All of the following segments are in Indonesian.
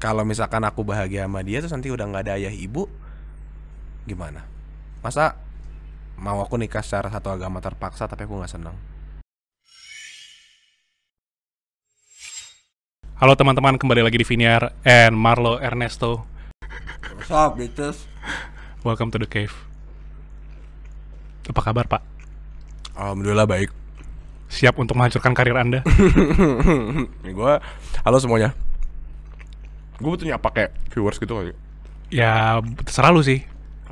kalau misalkan aku bahagia sama dia terus nanti udah nggak ada ayah ibu gimana masa mau aku nikah secara satu agama terpaksa tapi aku nggak senang Halo teman-teman, kembali lagi di Viniar and Marlo Ernesto. What's up, welcome to the cave. Apa kabar Pak? Alhamdulillah baik. Siap untuk menghancurkan karir Anda? Ya, gue, halo semuanya. Gue butuh nyapa kayak viewers gitu kali. Ya terserah lu sih.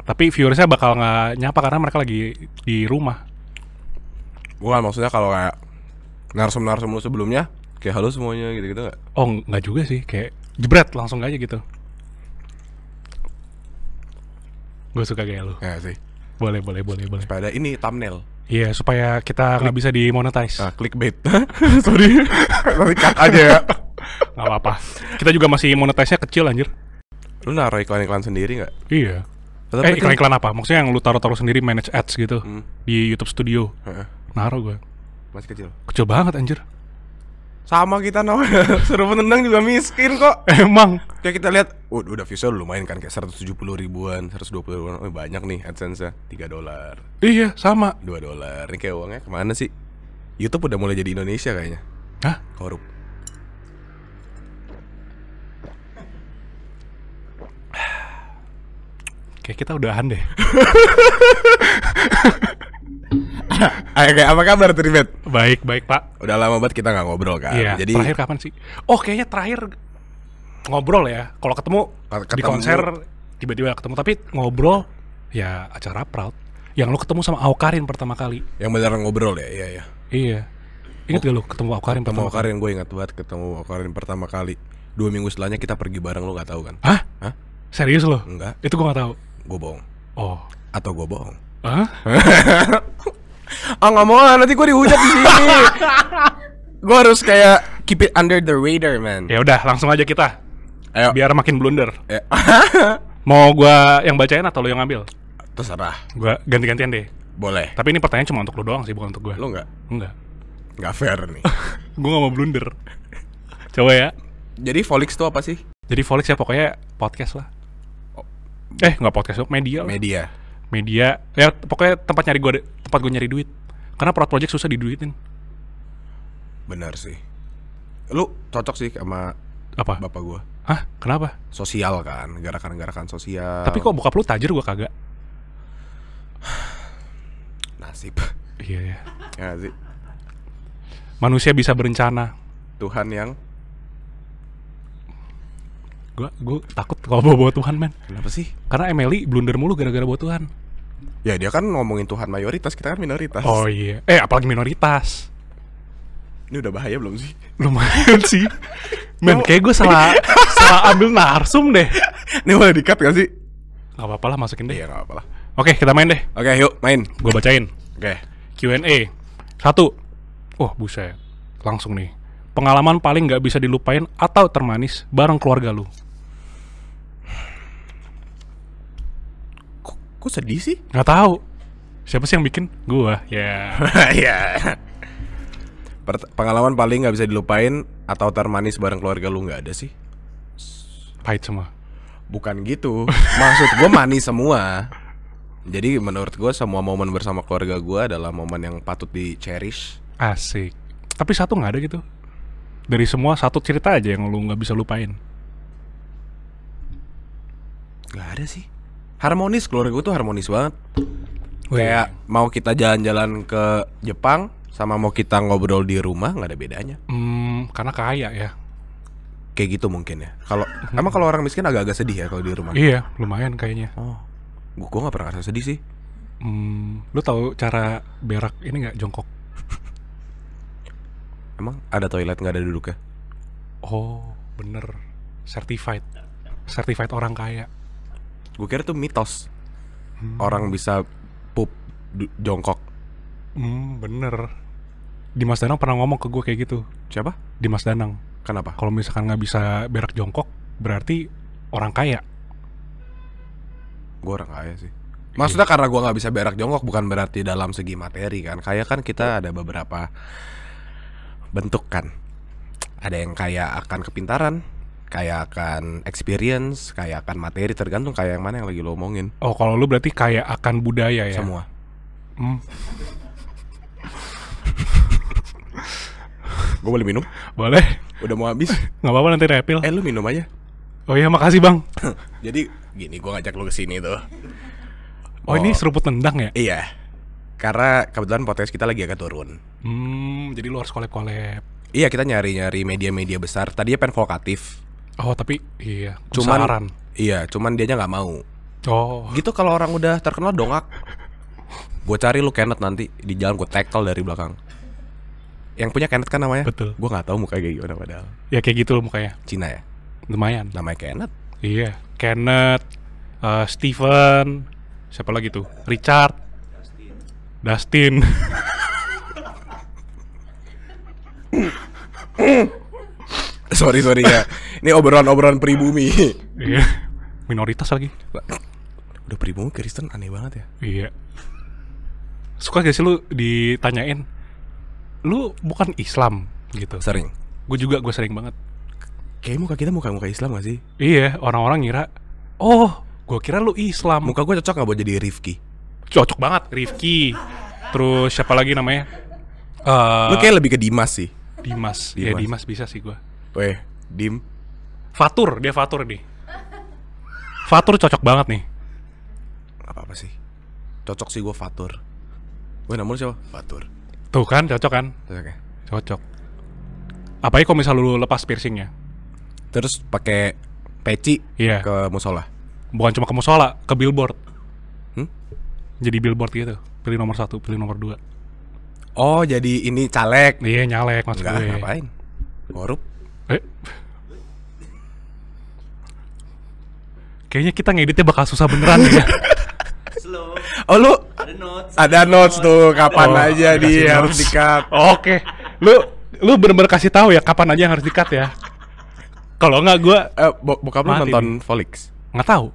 Tapi viewersnya bakal nggak nyapa karena mereka lagi di rumah. Bukan maksudnya kalau kayak narsum-narsum lu sebelumnya kayak halo semuanya gitu-gitu gak? Oh nggak juga sih kayak jebret langsung aja gitu Gue suka gaya lu. Ya sih. Boleh, boleh, boleh, boleh. Supaya ada ini thumbnail. Iya, yeah, supaya kita nggak bisa dimonetize. Nah, clickbait. Sorry. Nanti cut aja ya. Gak apa-apa. Kita juga masih monetize-nya kecil anjir. Lu naruh iklan-iklan sendiri nggak? Iya. Tetap eh, iklan-iklan apa? Maksudnya yang lu taruh-taruh sendiri manage ads gitu hmm. di YouTube Studio. Heeh. Naruh gue. Masih kecil. Kecil banget anjir sama kita no seru menendang juga miskin kok emang kayak kita lihat udah udah visual lumayan kan kayak 170 ribuan 120 ribuan oh, banyak nih adsense -nya. 3 dolar iya sama 2 dolar ini kayak uangnya kemana sih YouTube udah mulai jadi Indonesia kayaknya hah korup kayak kita udahan deh Ah, oke, apa kabar Trimet? Baik, baik Pak. Udah lama banget kita nggak ngobrol kan. Iya, Jadi terakhir kapan sih? Oh, kayaknya terakhir ngobrol ya. Kalau ketemu, ketemu di konser tiba-tiba ketemu, tapi ngobrol ya acara proud. Yang lu ketemu sama Aukarin pertama kali. Yang benar ngobrol ya, iya ya. Iya. Ingat oh, gak lu ketemu Aukarin ketemu pertama Aukarin, gue ingat banget ketemu Aukarin pertama kali. Dua minggu setelahnya kita pergi bareng lu nggak tahu kan? Hah? Hah? Serius lo? Enggak. Itu gue nggak tahu. Gue bohong. Oh. Atau gue bohong? Hah? ah nggak mau lah, nanti gue dihujat di sini. gue harus kayak keep it under the radar, man. Ya udah, langsung aja kita. Ayo. Biar makin blunder. Ya. mau gue yang bacain atau lo yang ngambil? Terserah. Gue ganti-gantian deh. Boleh. Tapi ini pertanyaan cuma untuk lo doang sih, bukan untuk gue. Lo nggak? Nggak. Nggak fair nih. gue nggak mau blunder. Coba ya. Jadi Volix itu apa sih? Jadi Volix ya pokoknya podcast lah. Oh. Eh nggak podcast, media. Media. Lah media ya pokoknya tempat nyari gue tempat gue nyari duit karena proyek project susah diduitin benar sih lu cocok sih sama apa bapak gue Hah? Kenapa? Sosial kan, gerakan-gerakan sosial. Tapi kok buka lu tajir gua kagak? Nasib. Iya ya. Nasib. Iya Manusia bisa berencana. Tuhan yang gue gua takut kalau bawa bawa Tuhan men kenapa sih karena Emily blunder mulu gara-gara bawa Tuhan ya dia kan ngomongin Tuhan mayoritas kita kan minoritas oh iya eh apalagi minoritas ini udah bahaya belum sih lumayan sih men kayak gue salah salah ambil narsum deh ini boleh dikat gak sih Gak apa-apa lah masukin deh ya nggak apa-apa lah Oke kita main deh Oke yuk main Gue bacain Oke Q&A Satu oh, buset Langsung nih Pengalaman paling nggak bisa dilupain atau termanis bareng keluarga lu kok sedih sih Gak tahu siapa sih yang bikin gua ya ya pengalaman paling nggak bisa dilupain atau termanis bareng keluarga lu nggak ada sih pahit semua bukan gitu maksud gua manis semua jadi menurut gue semua momen bersama keluarga gue adalah momen yang patut di cherish. Asik. Tapi satu nggak ada gitu. Dari semua satu cerita aja yang lu nggak bisa lupain. Gak ada sih harmonis keluarga gue tuh harmonis banget Wih. kayak mau kita jalan-jalan ke Jepang sama mau kita ngobrol di rumah nggak ada bedanya hmm, karena kaya ya kayak gitu mungkin ya kalau hmm. emang kalau orang miskin agak-agak sedih ya kalau di rumah iya lumayan kayaknya oh gue gue nggak pernah rasa sedih sih hmm, lu tahu cara berak ini nggak jongkok emang ada toilet nggak ada duduk ya? oh bener certified certified orang kaya gue kira tuh mitos hmm. orang bisa pup jongkok hmm, bener Dimas Danang pernah ngomong ke gue kayak gitu siapa Dimas Danang kenapa kalau misalkan nggak bisa berak jongkok berarti orang kaya gue orang kaya sih Maksudnya iya. karena gue nggak bisa berak jongkok bukan berarti dalam segi materi kan. kaya kan kita iya. ada beberapa bentuk kan. Ada yang kaya akan kepintaran, kayak akan experience, kayak akan materi tergantung kayak yang mana yang lagi lo omongin. Oh, kalau lu berarti kayak akan budaya ya. Semua. Hmm. Gue boleh minum? Boleh. Udah mau habis? Gak apa-apa nanti refill. Eh lu minum aja. Oh iya makasih bang. Jadi gini gue ngajak lu kesini tuh. Oh, oh ini seruput tendang ya? Iya. Karena kebetulan potensi kita lagi agak turun. Hmm, jadi lu harus kolek-kolek. Iya kita nyari-nyari media-media besar. Tadinya pen vokatif, Oh tapi iya. Cuman Saran. iya, cuman dianya nggak mau. Oh. Gitu kalau orang udah terkenal dongak. gue cari lu Kenneth nanti di jalan gue tackle dari belakang. Yang punya Kenneth kan namanya? Betul. Gue nggak tahu muka kayak gimana padahal. Ya kayak gitu loh mukanya. Cina ya. Lumayan. Namanya Kenneth. Iya. Kenneth, uh, Steven, siapa lagi tuh? Richard, Dustin. Dustin. sorry sorry ya. Ini obrolan-obrolan pribumi. Iya. Minoritas lagi. Udah pribumi Kristen aneh banget ya. Iya. Suka gak sih lu ditanyain, lu bukan Islam gitu? Sering. Gue juga, gue sering banget. Kayak muka kita muka-muka Islam gak sih? Iya, orang-orang ngira, oh gue kira lu Islam. Muka gue cocok gak buat jadi Rifki? Cocok banget, Rifki. Terus siapa lagi namanya? Uh, lu eh, kayak lebih ke Dimas sih. Dimas. Ya, Dimas. Ya Dimas bisa sih gue. Weh, Dim. Fatur, dia Fatur nih. Fatur cocok banget nih. Apa-apa sih? Cocok sih gue Fatur. Gue namun siapa? Fatur. Tuh kan, cocok kan? Cocok ya? Cocok. Apalagi kalau misal lu lepas piercingnya. Terus pakai peci yeah. ke musola. Bukan cuma ke musola, ke billboard. Hmm? Jadi billboard gitu. Pilih nomor satu, pilih nomor dua. Oh, jadi ini caleg? Iya, nyalek maksud Enggak, gue. ngapain? Korup. Eh. Kayaknya kita ngeditnya bakal susah beneran ya. Slow. Oh lu ada notes, ada notes tuh kapan oh, aja dia notes. harus dikat. Oke. Okay. Lu lu bener-bener kasih tahu ya kapan aja yang harus dikat ya. Kalau nggak gue eh, bo bokap lu nonton Folix. Nggak tahu.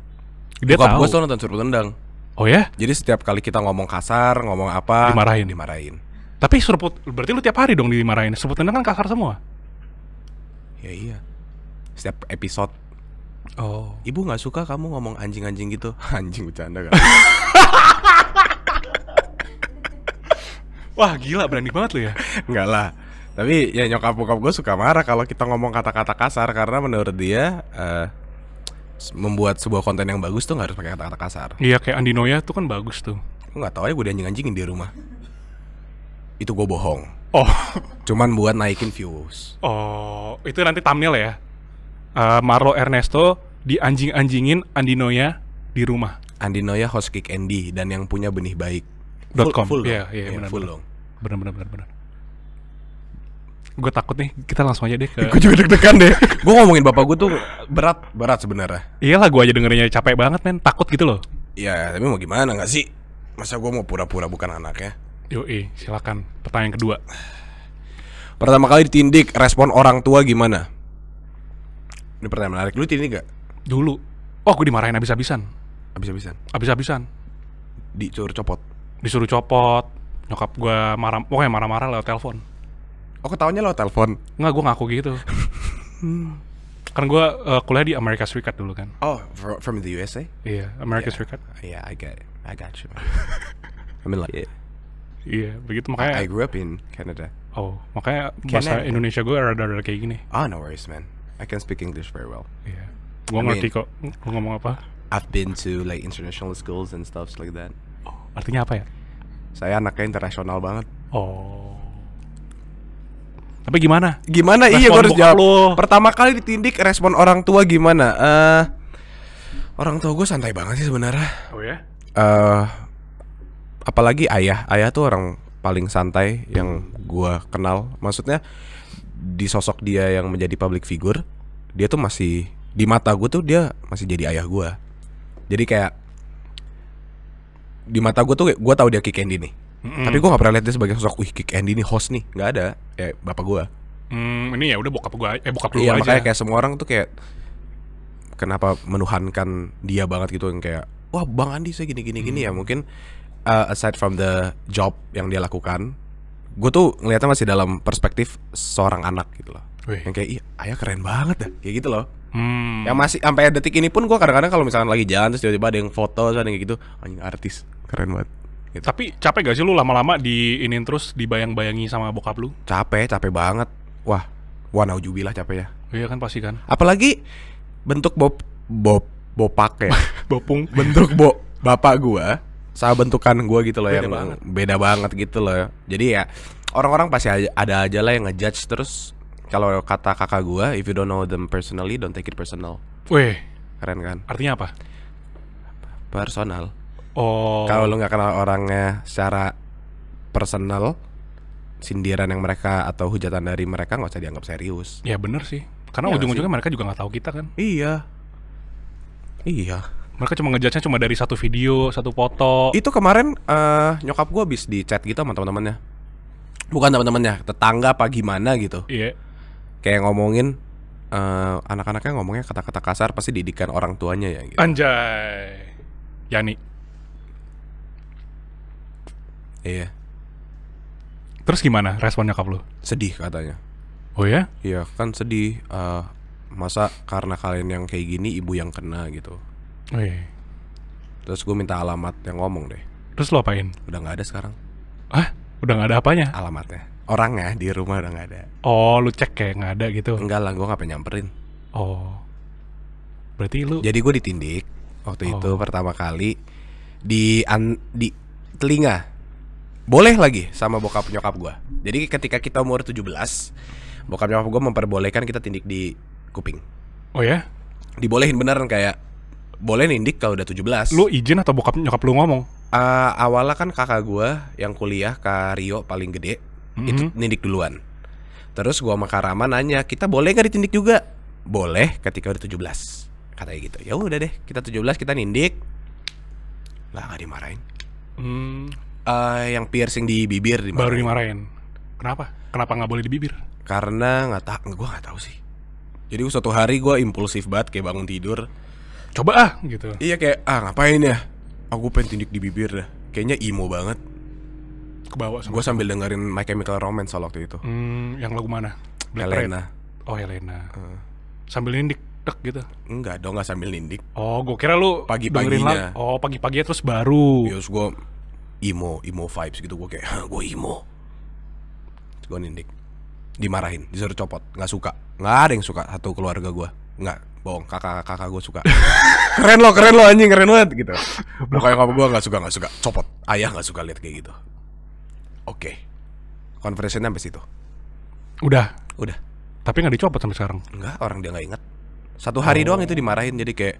Dia bokap gue tuh nonton Suruh Tendang. Oh ya? Jadi setiap kali kita ngomong kasar, ngomong apa, dimarahin, dimarahin. Tapi Surput, berarti lu tiap hari dong dimarahin. Serput tendang kan kasar semua. Ya iya. Setiap episode. Oh. Ibu nggak suka kamu ngomong anjing-anjing gitu. Anjing bercanda kan. Wah gila berani banget lu ya. Enggak lah. Tapi ya nyokap bokap gue suka marah kalau kita ngomong kata-kata kasar karena menurut dia uh, membuat sebuah konten yang bagus tuh gak harus pakai kata-kata kasar. Iya kayak Andinoya tuh kan bagus tuh. Gue nggak tahu ya gue anjing-anjingin di rumah. Itu gue bohong. Oh. Cuman buat naikin views. Oh, itu nanti thumbnail ya. Uh, Marlo Ernesto di anjing anjingin Andinoya di rumah. Andinoya host kick Andy dan yang punya benih baik. Full, com. Full, yeah, yeah, yeah, benar, full iya, iya, iya, Benar benar benar benar. Gue takut nih, kita langsung aja deh ke Gue juga deg-degan deh. gue ngomongin bapak gue tuh berat berat sebenarnya. Iyalah gue aja dengerinnya capek banget men, takut gitu loh. Iya, tapi mau gimana gak sih? Masa gue mau pura-pura bukan anaknya? Yoi, silakan. Pertanyaan kedua. Pertama kali ditindik, respon orang tua gimana? Ini pertanyaan menarik. Lu tindik gak? Dulu. Oh, gue dimarahin abis-abisan, abis-abisan, abis-abisan. Disuruh copot? Disuruh copot. Nyokap gue marah, pokoknya marah-marah lewat telepon. Oh, ketahuannya lewat telepon? Enggak, gue ngaku gitu. Kan gue uh, kuliah di Amerika Serikat dulu kan. Oh, from the USA? Iya, yeah, Amerika yeah. Serikat. Yeah, I get it. I got you. I mean like it. Iya, begitu makanya. I, grew up in Canada. Oh, makanya Canada. bahasa Indonesia gue rada-rada kayak gini. Ah, oh, no worries man. I can speak English very well. Iya. Yeah. Gue ngerti mean, kok Gue ngomong apa. I've been to like international schools and stuff like that. Oh, artinya apa ya? Saya anaknya internasional banget. Oh. Tapi gimana? Gimana? Iya, respon iya, gue harus jawab. Lo. Pertama kali ditindik respon orang tua gimana? Eh uh, orang tua gue santai banget sih sebenarnya. Oh ya? Eh uh, apalagi ayah ayah tuh orang paling santai yang hmm. gua kenal maksudnya di sosok dia yang menjadi public figure dia tuh masih di mata gue tuh dia masih jadi ayah gue jadi kayak di mata gue tuh gue tahu dia kick Andy nih mm tapi gue nggak pernah lihat dia sebagai sosok wih kick Andy nih host nih nggak ada ya bapak gue mm, ini ya udah bokap gue eh bokap lu iya, aja makanya kayak semua orang tuh kayak kenapa menuhankan dia banget gitu yang kayak wah bang Andi saya gini gini mm. gini ya hmm. mungkin uh, aside from the job yang dia lakukan, gue tuh ngeliatnya masih dalam perspektif seorang anak gitu loh. Wih. Yang kayak, iya, ayah keren banget dah, kayak gitu loh. Hmm. Yang masih sampai detik ini pun gue kadang-kadang kalau misalkan lagi jalan terus tiba-tiba ada yang foto terus yang kayak gitu, anjing artis, keren banget. Gitu. Tapi capek gak sih lu lama-lama di ini terus dibayang-bayangi sama bokap lu? Capek, capek banget. Wah, wah lah capek ya. Iya kan pasti kan. Apalagi bentuk bob bob bopak ya. Bopung. Bentuk bo bapak gua sama bentukan gue gitu loh beda yang banget. beda banget gitu loh jadi ya orang-orang pasti ada aja lah yang ngejudge terus kalau kata kakak gue if you don't know them personally don't take it personal weh keren kan artinya apa personal oh kalau lo nggak kenal orangnya secara personal sindiran yang mereka atau hujatan dari mereka nggak usah dianggap serius ya bener sih karena ya ujung-ujungnya mereka juga nggak tahu kita kan iya iya mereka cuma ngejudge-nya cuma dari satu video, satu foto. Itu kemarin uh, nyokap gue habis di chat gitu sama teman-temannya. Bukan teman-temannya, tetangga apa gimana gitu. Iya. Yeah. Kayak ngomongin uh, anak-anaknya ngomongnya kata-kata kasar pasti didikan orang tuanya ya gitu. Anjay. Yani. Iya. Terus gimana responnya nyokap lu? Sedih katanya. Oh ya? Iya, kan sedih uh, masa karena kalian yang kayak gini ibu yang kena gitu. Oh, iya. Terus gue minta alamat yang ngomong deh. Terus lo apain? Udah nggak ada sekarang. Ah, udah nggak ada apanya? Alamatnya. Orangnya di rumah udah nggak ada. Oh, lu cek kayak nggak ada gitu? Enggak lah, gue ngapain nyamperin. Oh, berarti lu? Jadi gue ditindik waktu oh. itu pertama kali di an, di telinga. Boleh lagi sama bokap nyokap gue. Jadi ketika kita umur 17, bokap nyokap gue memperbolehkan kita tindik di kuping. Oh ya? Dibolehin beneran kayak boleh nindik kalau udah 17 Lu izin atau bokap nyokap lu ngomong? Uh, awalnya kan kakak gua yang kuliah ke Rio paling gede mm-hmm. Itu nindik duluan Terus gua sama Rama nanya Kita boleh gak ditindik juga? Boleh ketika udah 17 Katanya gitu Ya udah deh kita 17 kita nindik Lah gak dimarahin mm. uh, Yang piercing di bibir dimarahin. Baru dimarahin Kenapa? Kenapa gak boleh di bibir? Karena gak tau gue nggak tahu sih. Jadi suatu hari gue impulsif banget kayak bangun tidur, coba ah gitu iya kayak ah ngapain ya aku pengen tindik di bibir dah kayaknya emo banget ke bawah gue sambil dengerin My Chemical Romance waktu itu hmm, yang lagu mana Black Helena Red. oh Helena hmm. sambil nindik tek gitu enggak dong nggak sambil nindik oh gue kira lu pagi paginya oh pagi pagi terus baru ya gue emo emo vibes gitu gue kayak gue emo gue nindik dimarahin disuruh copot nggak suka nggak ada yang suka satu keluarga gue nggak bohong kakak kakak gue suka keren lo keren lo anjing keren banget gitu pokoknya kamu gue nggak suka nggak suka copot ayah nggak suka lihat kayak gitu oke okay. konversinya sampai situ udah udah tapi nggak dicopot sampai sekarang Enggak, orang dia nggak inget satu hari oh. doang itu dimarahin jadi kayak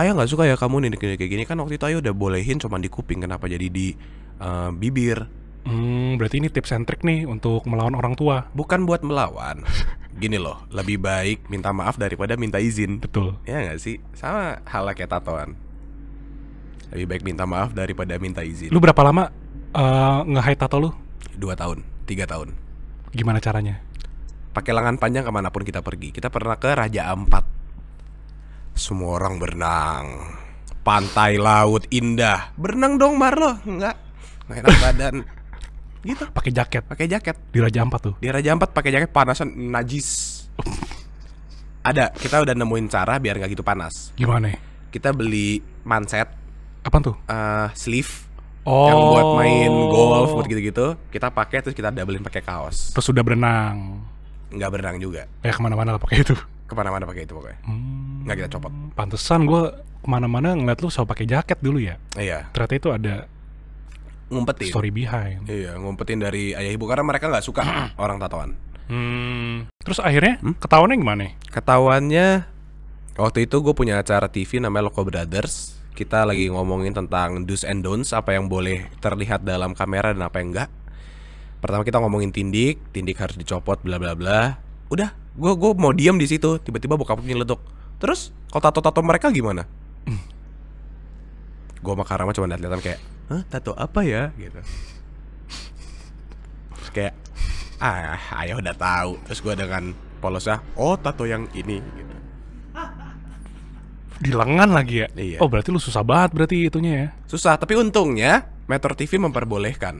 ayah nggak suka ya kamu nih kayak gini kan waktu itu ayah udah bolehin cuman di kuping kenapa jadi di uh, bibir Hmm, berarti ini tips and trick nih untuk melawan orang tua. Bukan buat melawan. Gini loh, lebih baik minta maaf daripada minta izin. Betul. Ya nggak sih? Sama halnya kayak tatoan. Lebih baik minta maaf daripada minta izin. Lu berapa lama uh, eh, nge tato lu? Dua tahun, tiga tahun. Gimana caranya? Pakai lengan panjang kemanapun kita pergi. Kita pernah ke Raja Ampat. Semua orang berenang. Pantai laut indah. Berenang dong Marlo. Enggak. Enak badan gitu pakai jaket pakai jaket di raja ampat tuh di raja ampat pakai jaket panasan najis ada kita udah nemuin cara biar nggak gitu panas gimana kita beli manset apa tuh uh, sleeve Oh. Yang buat main golf buat gitu-gitu, kita pakai terus kita doublein pakai kaos. Terus sudah berenang. Nggak berenang juga. Ya kemana-mana lah pakai itu. Kemana-mana pakai itu pokoknya. Hmm. Nggak kita copot. Pantesan gue kemana-mana ngeliat lu selalu pakai jaket dulu ya. Iya. Ternyata itu ada ngumpetin story behind iya ngumpetin dari ayah ibu karena mereka nggak suka orang tatoan hmm. terus akhirnya hmm? ketahuannya gimana ketahuannya waktu itu gue punya acara TV namanya Loco Brothers kita lagi ngomongin tentang do's and don'ts apa yang boleh terlihat dalam kamera dan apa yang enggak pertama kita ngomongin tindik tindik harus dicopot bla bla bla udah gue gue mau diem di situ tiba-tiba bokap ledok terus kalau tato tato mereka gimana gue sama Karama cuma lihat-lihatan kayak Hah, tato apa ya gitu terus kayak ah ayah udah tahu terus gue dengan polosnya oh tato yang ini gitu di lengan lagi ya iya. oh berarti lu susah banget berarti itunya ya susah tapi untungnya Metro TV memperbolehkan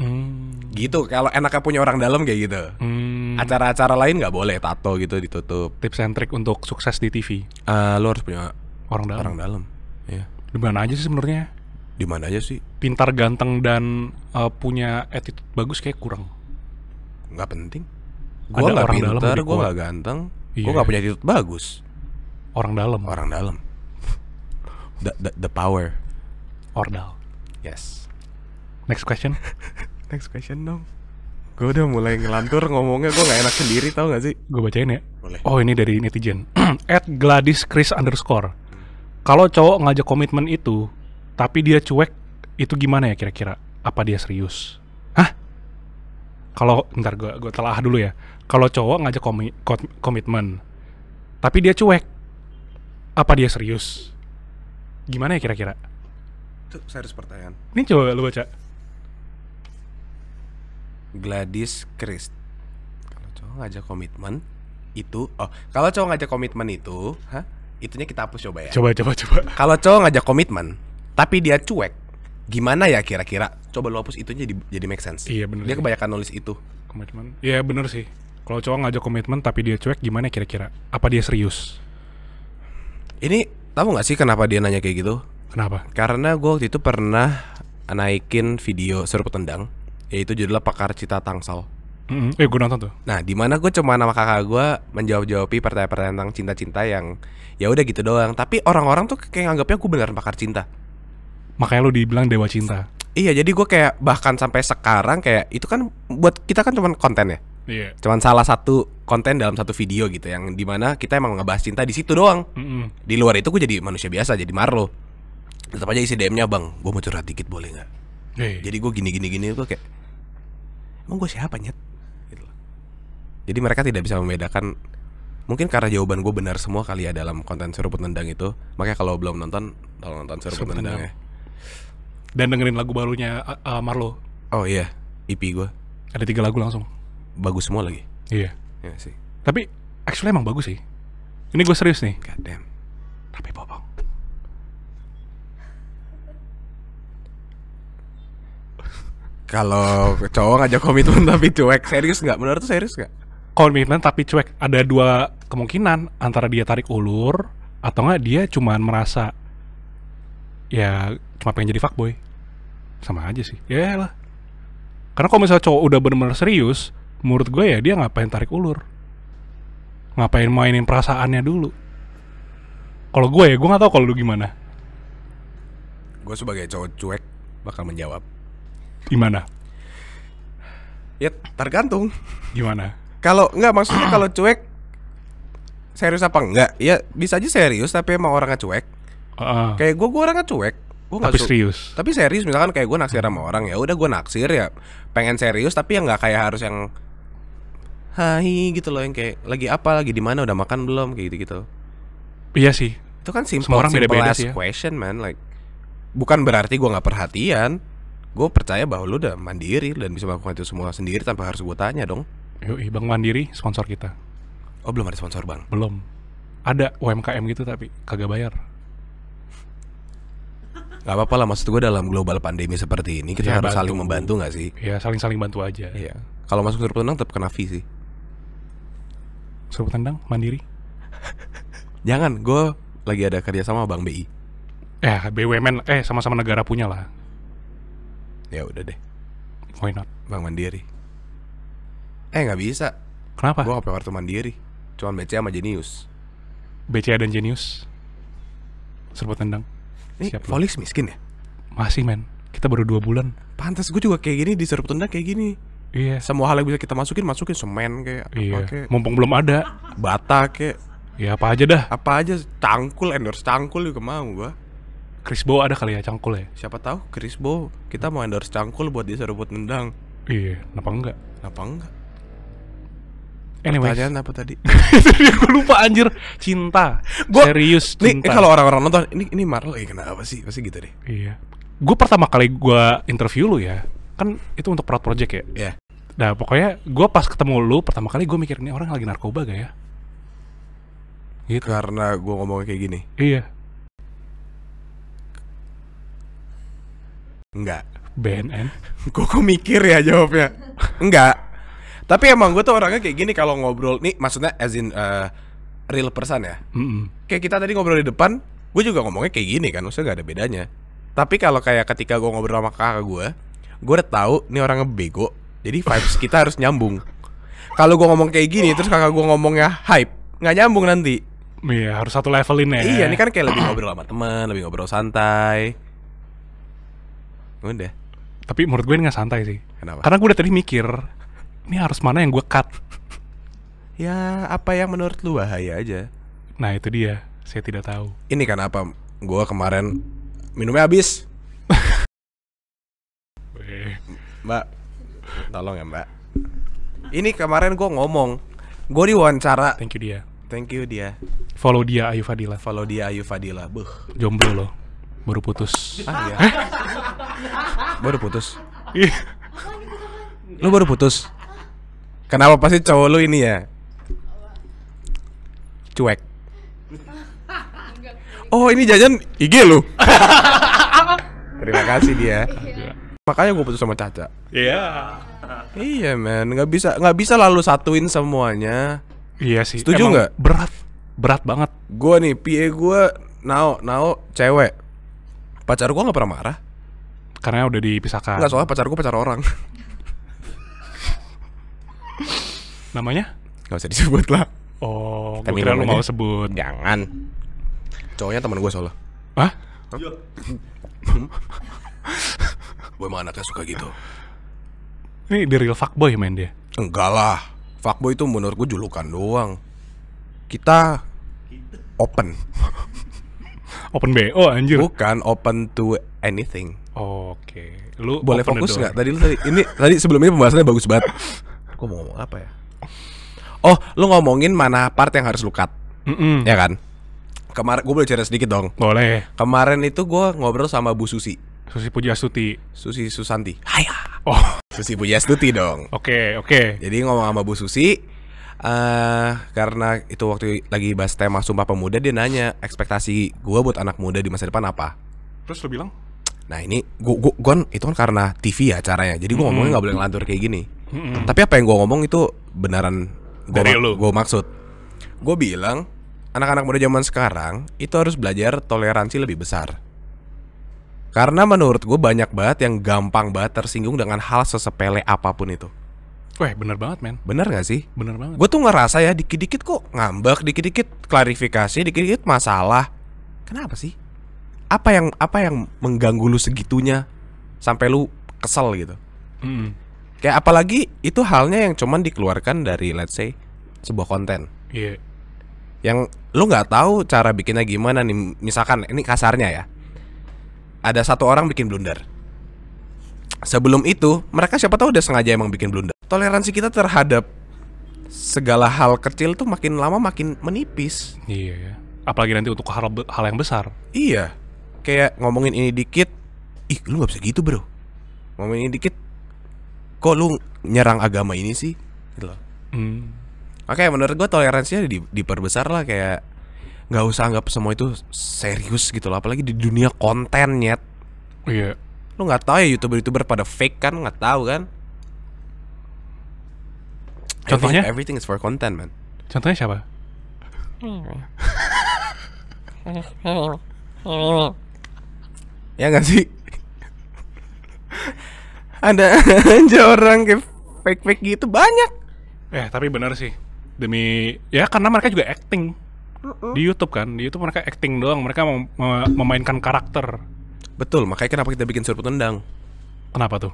hmm. gitu kalau enaknya punya orang dalam kayak gitu hmm. acara-acara lain nggak boleh tato gitu ditutup tips and trick untuk sukses di TV uh, eh, lu harus punya orang dalam orang dalam ya di mana aja sih sebenarnya di mana aja sih pintar ganteng dan uh, punya attitude bagus kayak kurang nggak penting gue nggak pintar gitu. gue nggak ganteng yeah. gue iya. nggak punya attitude bagus orang dalam orang dalam the the, the power ordal yes next question next question dong Gue udah mulai ngelantur ngomongnya gue gak enak sendiri tau gak sih? Gue bacain ya. Boleh. Oh ini dari netizen. At Gladys Chris underscore kalau cowok ngajak komitmen itu tapi dia cuek itu gimana ya kira-kira apa dia serius hah kalau ntar gue gue telah ah dulu ya kalau cowok ngajak komi, komitmen tapi dia cuek apa dia serius gimana ya kira-kira itu harus pertanyaan ini coba lu baca Gladys Christ kalau cowok ngajak komitmen itu oh kalau cowok ngajak komitmen itu hah itunya kita hapus coba ya. Coba coba coba. Kalau cowok ngajak komitmen, tapi dia cuek, gimana ya kira-kira? Coba lu hapus itunya jadi jadi make sense. Iya benar. Dia kebanyakan nulis itu. Komitmen. Iya benar sih. Kalau cowok ngajak komitmen tapi dia cuek, gimana kira-kira? Apa dia serius? Ini tahu nggak sih kenapa dia nanya kayak gitu? Kenapa? Karena gue waktu itu pernah naikin video seru tendang, yaitu judulnya Pakar Cita Tangsel. Mm -hmm. Eh gue nonton tuh. Nah di mana gue cuma nama kakak gue menjawab jawabi pertanyaan-pertanyaan tentang cinta-cinta yang ya udah gitu doang. Tapi orang-orang tuh kayak nganggapnya gue beneran pakar cinta. Makanya lo dibilang dewa cinta. Iya jadi gue kayak bahkan sampai sekarang kayak itu kan buat kita kan cuma konten ya. Iya. Yeah. Cuman salah satu konten dalam satu video gitu yang di mana kita emang ngebahas cinta di situ doang. Mm -hmm. Di luar itu gue jadi manusia biasa jadi Marlo. Tetap aja isi DM-nya bang, gue mau curhat dikit boleh nggak? Hey. Iya. Jadi gue gini gini gini gue kayak emang gue siapa nyet? jadi mereka tidak bisa membedakan mungkin karena jawaban gue benar semua kali ya dalam konten seruput nendang itu makanya kalau belum nonton tolong nonton seruput, seruput nendang, ya dan dengerin lagu barunya uh, Marlo oh iya EP gue ada tiga lagu langsung bagus semua lagi iya iya sih tapi actually emang bagus sih ini gue serius nih God damn tapi bobong kalau cowok ngajak komitmen tapi cuek serius nggak menurut tuh serius nggak komitmen tapi cuek ada dua kemungkinan antara dia tarik ulur atau enggak dia cuma merasa ya cuma pengen jadi fuckboy sama aja sih ya, ya lah karena kalau misalnya cowok udah bener-bener serius menurut gue ya dia ngapain tarik ulur ngapain mainin perasaannya dulu kalau gue ya gue nggak tahu kalau lu gimana gue sebagai cowok cuek bakal menjawab gimana ya tergantung gimana kalau nggak maksudnya kalau cuek serius apa enggak? Ya bisa aja serius tapi emang orangnya cuek. Uh, kayak gue gue orangnya cuek. Gua tapi serius. Tapi serius misalkan kayak gue naksir sama orang ya udah gue naksir ya pengen serius tapi yang nggak kayak harus yang hai gitu loh yang kayak lagi apa lagi di mana udah makan belum kayak gitu gitu. Iya sih. Itu kan simple, Semua orang simple beda -beda sih ya. question man like bukan berarti gue nggak perhatian gue percaya bahwa lu udah mandiri dan bisa melakukan itu semua sendiri tanpa harus gue tanya dong Yoi, Bank Mandiri sponsor kita. Oh, belum ada sponsor, Bang? Belum. Ada UMKM gitu tapi kagak bayar. Gak apa-apa lah, maksud gue dalam global pandemi seperti ini kita ya, harus bantu. saling membantu gak sih? Iya, saling-saling bantu aja. Iya. Kalau masuk Surup tendang tetap kena fee sih. Surup tendang mandiri? Jangan, gue lagi ada kerja sama Bang BI. Eh, BUMN eh sama-sama negara punya lah. Ya udah deh. Why not? Bang Mandiri. Eh nggak bisa. Kenapa? Gue gak pakai kartu mandiri. Cuman BCA sama Genius. BCA dan Genius. Serba tendang. Ini Siap Volix miskin ya? Masih men. Kita baru dua bulan. Pantas gue juga kayak gini di tendang kayak gini. Iya. Semua hal yang bisa kita masukin masukin semen kayak iya. kayak. Mumpung belum ada. Bata kayak. Ya apa aja dah. Apa aja cangkul endorse cangkul juga mau gua. Chris Bo ada kali ya cangkul ya. Siapa tahu Chris Bo kita mau endorse cangkul buat diseruput tendang Iya, kenapa enggak? Kenapa enggak? Anyway. Pertanyaan apa tadi? Gue lupa anjir. Cinta. Gua, Serius nih, cinta. Nih, kalau orang-orang nonton ini ini Marlo ya kenapa sih? Pasti gitu deh. Iya. Gue pertama kali gue interview lu ya. Kan itu untuk Proud Project ya. Iya. Yeah. Nah, pokoknya gue pas ketemu lu pertama kali gue mikir ini orang lagi narkoba gak ya? Gitu. Karena gue ngomong kayak gini. Iya. Enggak. BNN. gue kok mikir ya jawabnya. Enggak. Tapi emang gue tuh orangnya kayak gini kalau ngobrol nih maksudnya as in uh, real person ya. Mm -hmm. Kayak kita tadi ngobrol di depan, gue juga ngomongnya kayak gini kan, maksudnya gak ada bedanya. Tapi kalau kayak ketika gue ngobrol sama kakak gue, gue udah tahu nih orangnya bego. Jadi vibes kita harus nyambung. Kalau gue ngomong kayak gini terus kakak gue ngomongnya hype, nggak nyambung nanti. Iya, harus satu levelin ya. Iya, ini kan kayak lebih ngobrol sama teman, lebih ngobrol santai. Udah. Tapi menurut gue ini gak santai sih. Kenapa? Karena gue udah tadi mikir ini harus mana yang gue cut ya apa yang menurut lu bahaya aja nah itu dia saya tidak tahu ini kan apa gue kemarin minumnya habis mbak tolong ya mbak ini kemarin gue ngomong gue diwawancara thank you dia thank you dia follow dia Ayu Fadila follow dia Ayu Fadila Buh, jomblo loh baru putus ah, iya. baru putus gitu, lo baru putus Kenapa pasti cowok lu ini ya? Cuek. Oh ini jajan IG lu. Terima kasih dia. Iya. Makanya gue putus sama Caca. Iya. Iya men, nggak bisa nggak bisa lalu satuin semuanya. Iya sih. Setuju nggak? Berat, berat banget. Gue nih, PA gue nao nao cewek. Pacar gue nggak pernah marah. Karena udah dipisahkan. Gak soalnya pacar gue pacar orang. Namanya? Gak usah disebut lah. Oh, Kita gue kira lu mau sebut. Jangan. Cowoknya teman gue soalnya. Hah? gue emang anaknya suka gitu. Ini di real fuckboy main dia? Enggak lah. Fuckboy itu menurut gue julukan doang. Kita open. open BO anjir. Bukan open to anything. Oke. Okay. Lu boleh fokus gak? Tadi lu tadi ini tadi sebelumnya pembahasannya bagus banget. gue mau ngomong apa ya oh lu ngomongin mana part yang harus lu cut mm -mm. ya kan kemarin gue boleh cerita sedikit dong boleh kemarin itu gue ngobrol sama Bu Susi Susi Pujastuti Susi Susanti Haya oh Susi Pujastuti dong oke oke okay. jadi ngomong sama Bu Susi Uh, karena itu waktu lagi bahas tema Sumpah Pemuda dia nanya ekspektasi gue buat anak muda di masa depan apa terus lu bilang nah ini gue gue kan, itu kan karena TV ya caranya jadi gue mm -hmm. ngomongnya nggak boleh ngelantur kayak gini Mm-hmm. Tapi apa yang gue ngomong itu beneran dari lu. Gue maksud, gue bilang anak-anak muda zaman sekarang itu harus belajar toleransi lebih besar. Karena menurut gue banyak banget yang gampang banget tersinggung dengan hal sesepele apapun itu. Weh bener banget men Bener gak sih? Bener banget Gue tuh ngerasa ya dikit-dikit kok ngambek Dikit-dikit klarifikasi Dikit-dikit masalah Kenapa sih? Apa yang apa yang mengganggu lu segitunya Sampai lu kesel gitu mm -hmm. Kayak apalagi itu halnya yang cuman dikeluarkan dari let's say sebuah konten. Iya. Yeah. Yang lu nggak tahu cara bikinnya gimana nih. Misalkan ini kasarnya ya. Ada satu orang bikin blunder. Sebelum itu, mereka siapa tahu udah sengaja emang bikin blunder. Toleransi kita terhadap segala hal kecil tuh makin lama makin menipis. Iya ya. Apalagi nanti untuk hal hal yang besar. Iya. Kayak ngomongin ini dikit, ih lu gak bisa gitu bro. Ngomongin ini dikit, kok lu nyerang agama ini sih gitu loh hmm. oke okay, menurut gue toleransinya di, diperbesar lah kayak nggak usah anggap semua itu serius gitu loh apalagi di dunia konten iya yeah. lu nggak tahu ya youtuber youtuber pada fake kan nggak tahu kan contohnya everything, everything is for content man contohnya siapa ya nggak sih ada aja orang kayak fake fake gitu banyak eh tapi benar sih demi ya karena mereka juga acting di YouTube kan di YouTube mereka acting doang mereka mem mem memainkan karakter betul makanya kenapa kita bikin surut tendang kenapa tuh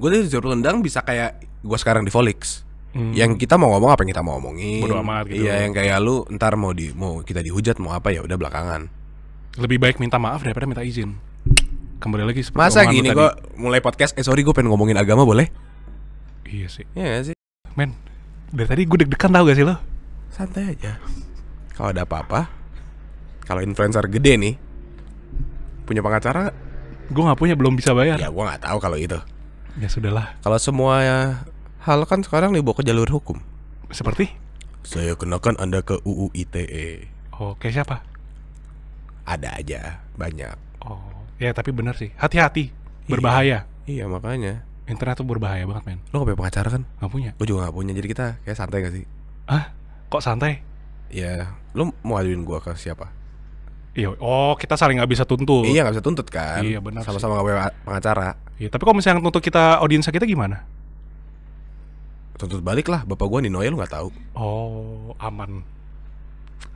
gue dari surut tendang bisa kayak gue sekarang di Volix Hmm. Yang kita mau ngomong apa yang kita mau ngomongin Bodo amat gitu. Iya, yang kayak lu ntar mau di mau kita dihujat mau apa ya udah belakangan. Lebih baik minta maaf daripada minta izin kembali lagi seperti Masa gini gue mulai podcast, eh sorry gue pengen ngomongin agama boleh? Iya sih Iya gak sih? Men, dari tadi gue deg-degan tau gak sih lo? Santai aja Kalau ada apa-apa Kalau influencer gede nih Punya pengacara Gue gak punya, belum bisa bayar Ya gue gak tahu kalau itu Ya sudahlah Kalau semua ya, hal kan sekarang dibawa ke jalur hukum Seperti? Saya kenakan Anda ke UU ITE Oke siapa? Ada aja, banyak Oh Ya tapi benar sih, hati-hati, iya. berbahaya. Iya, iya makanya. Internet tuh berbahaya banget men. Lo kan? gak punya pengacara kan? Gak punya. Gue juga gak punya, jadi kita kayak santai gak sih? Ah, kok santai? Ya, lo mau aduin gue ke siapa? Iya, oh kita saling nggak bisa tuntut. Iya nggak bisa tuntut kan. Iya benar. Sama-sama gak punya pengacara. Iya, tapi kalau misalnya tuntut kita audiens kita gimana? Tuntut balik lah, bapak gue di Noel lo nggak tahu. Oh, aman,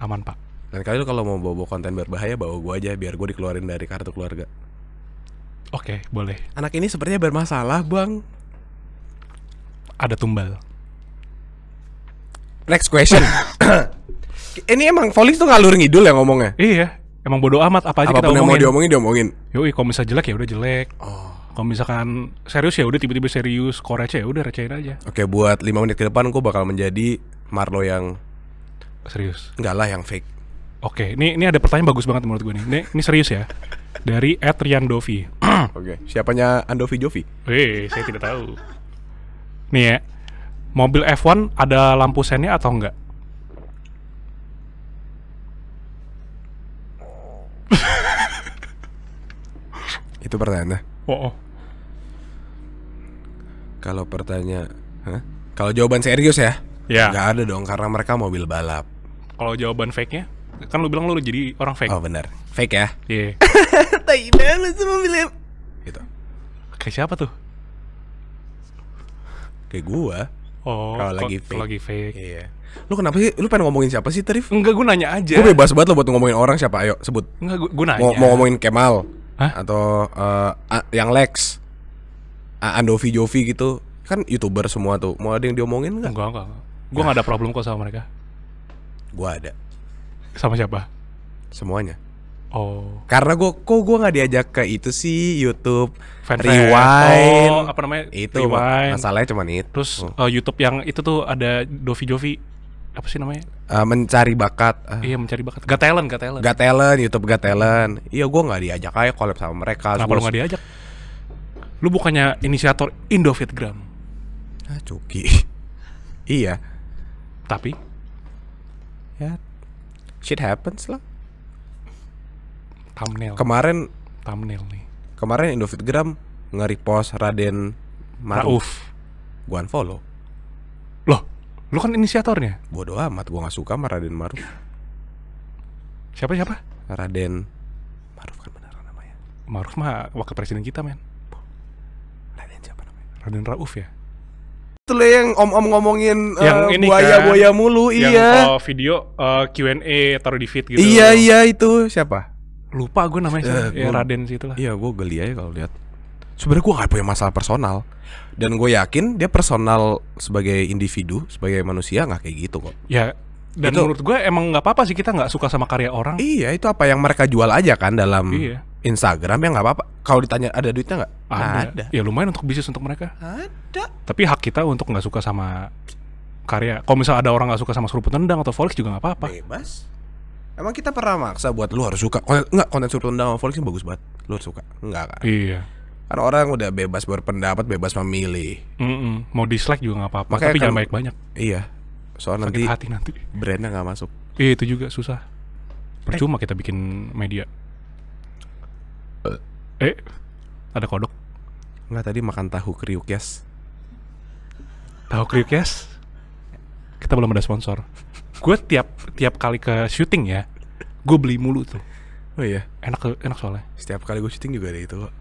aman pak. Dan kali lu kalau mau bawa, bawa konten berbahaya bawa gua aja biar gua dikeluarin dari kartu keluarga. Oke, boleh. Anak ini sepertinya bermasalah, Bang. Ada tumbal. Next question. ini emang Folix tuh ngalur ngidul ya ngomongnya? Iya, emang bodo amat apa aja Apapun kita omongin. yang mau diomongin diomongin. Yoi, kalau misalnya jelek ya udah jelek. Oh. Kalau misalkan serius ya udah tiba-tiba serius, kalau receh ya udah recehin aja. Oke, buat 5 menit ke depan gue bakal menjadi Marlo yang serius. Enggak lah yang fake. Oke, ini ini ada pertanyaan bagus banget menurut gue nih. Ini, ini serius ya. Dari Adrian Dovi. Oke, siapanya Andovi Jovi? Eh, saya tidak tahu. Nih ya. Mobil F1 ada lampu sennya atau enggak? Itu pertanyaannya. Oh. oh. Kalau pertanyaan, huh? kalau jawaban serius ya? Ya. Gak ada dong karena mereka mobil balap. Kalau jawaban fake-nya? kan lu bilang lu jadi orang fake. Oh benar. Fake ya. Iya. Yeah. tai lu semua milih. Gitu. Kayak siapa tuh? Kayak gua. Oh, kalau lagi fake. lagi fake. Iya. Lu kenapa sih? Lu pengen ngomongin siapa sih, Tarif? Enggak, gua nanya aja. Gua bebas banget lo buat ngomongin orang siapa. Ayo, sebut. Enggak, gua gua nanya. Mau, mau ngomongin Kemal. Hah? Atau uh, yang Lex. Andovi Jovi gitu. Kan YouTuber semua tuh. Mau ada yang diomongin enggak? Enggak, enggak. Gua nah. gak ada problem kok sama mereka. Gua ada. Sama siapa? Semuanya. Oh. Karena gue kok gue nggak diajak ke itu sih YouTube Fan Rewind. Oh, apa namanya? Itu Rewind. masalahnya cuma itu. Terus oh. uh, YouTube yang itu tuh ada Dovi Jovi apa sih namanya? Uh, mencari bakat. Uh. Iya, mencari bakat. Gak Talent, gak Talent. Gak Talent, YouTube gak Talent. Iya, gue nggak diajak aja collab sama mereka. Kenapa lu nggak diajak? Lu bukannya inisiator Indofitgram? Ah, cuki. iya. Tapi? Ya, shit happens lah. Thumbnail. Kemarin thumbnail nih. Kemarin Indofitgram nge-repost Raden Maruf. Gua unfollow. Loh, lu kan inisiatornya. Bodoh amat, gua gak suka sama Raden Maruf. Siapa siapa? Raden Maruf kan benar namanya. Maruf mah wakil presiden kita, men. Raden siapa namanya? Raden Rauf ya tuh ya, yang om-om ngomongin eh, yang uh, ini buaya kan, buaya mulu yang iya uh, video uh, eh, Q&A taruh di feed gitu iya iya itu siapa lupa gue namanya uh, eh, sih ya, Raden sih itulah iya gue geli aja kalau lihat sebenarnya gue gak punya masalah personal dan gue yakin dia personal sebagai individu sebagai manusia nggak kayak gitu kok ya dan itu, menurut gue emang nggak apa-apa sih kita nggak suka sama karya orang iya itu apa yang mereka jual aja kan dalam iya Instagram ya nggak apa-apa. Kalau ditanya ada duitnya nggak? Ada. Ya lumayan untuk bisnis untuk mereka. Ada. Tapi hak kita untuk nggak suka sama karya. Kalau misal ada orang nggak suka sama seruput tendang atau Forex juga nggak apa-apa. Bebas. Emang kita pernah maksa buat lu harus suka. Konten, enggak konten seruput tendang sama bagus banget. Lu harus suka. Enggak kan? Iya. Karena orang udah bebas berpendapat, bebas memilih. Mm-mm. Mau dislike juga nggak apa-apa. Tapi jangan banyak-banyak. Iya. Soal nanti, hati nanti brandnya nggak masuk. Iya itu juga susah. Eh. Percuma eh. kita bikin media. Eh, ada kodok? Enggak, tadi makan tahu kriuk, yes. Tahu kriuk, yes? Kita belum ada sponsor. Gue tiap tiap kali ke syuting ya, gue beli mulu tuh. Oh iya? Enak enak soalnya. Setiap kali gue syuting juga ada itu kok.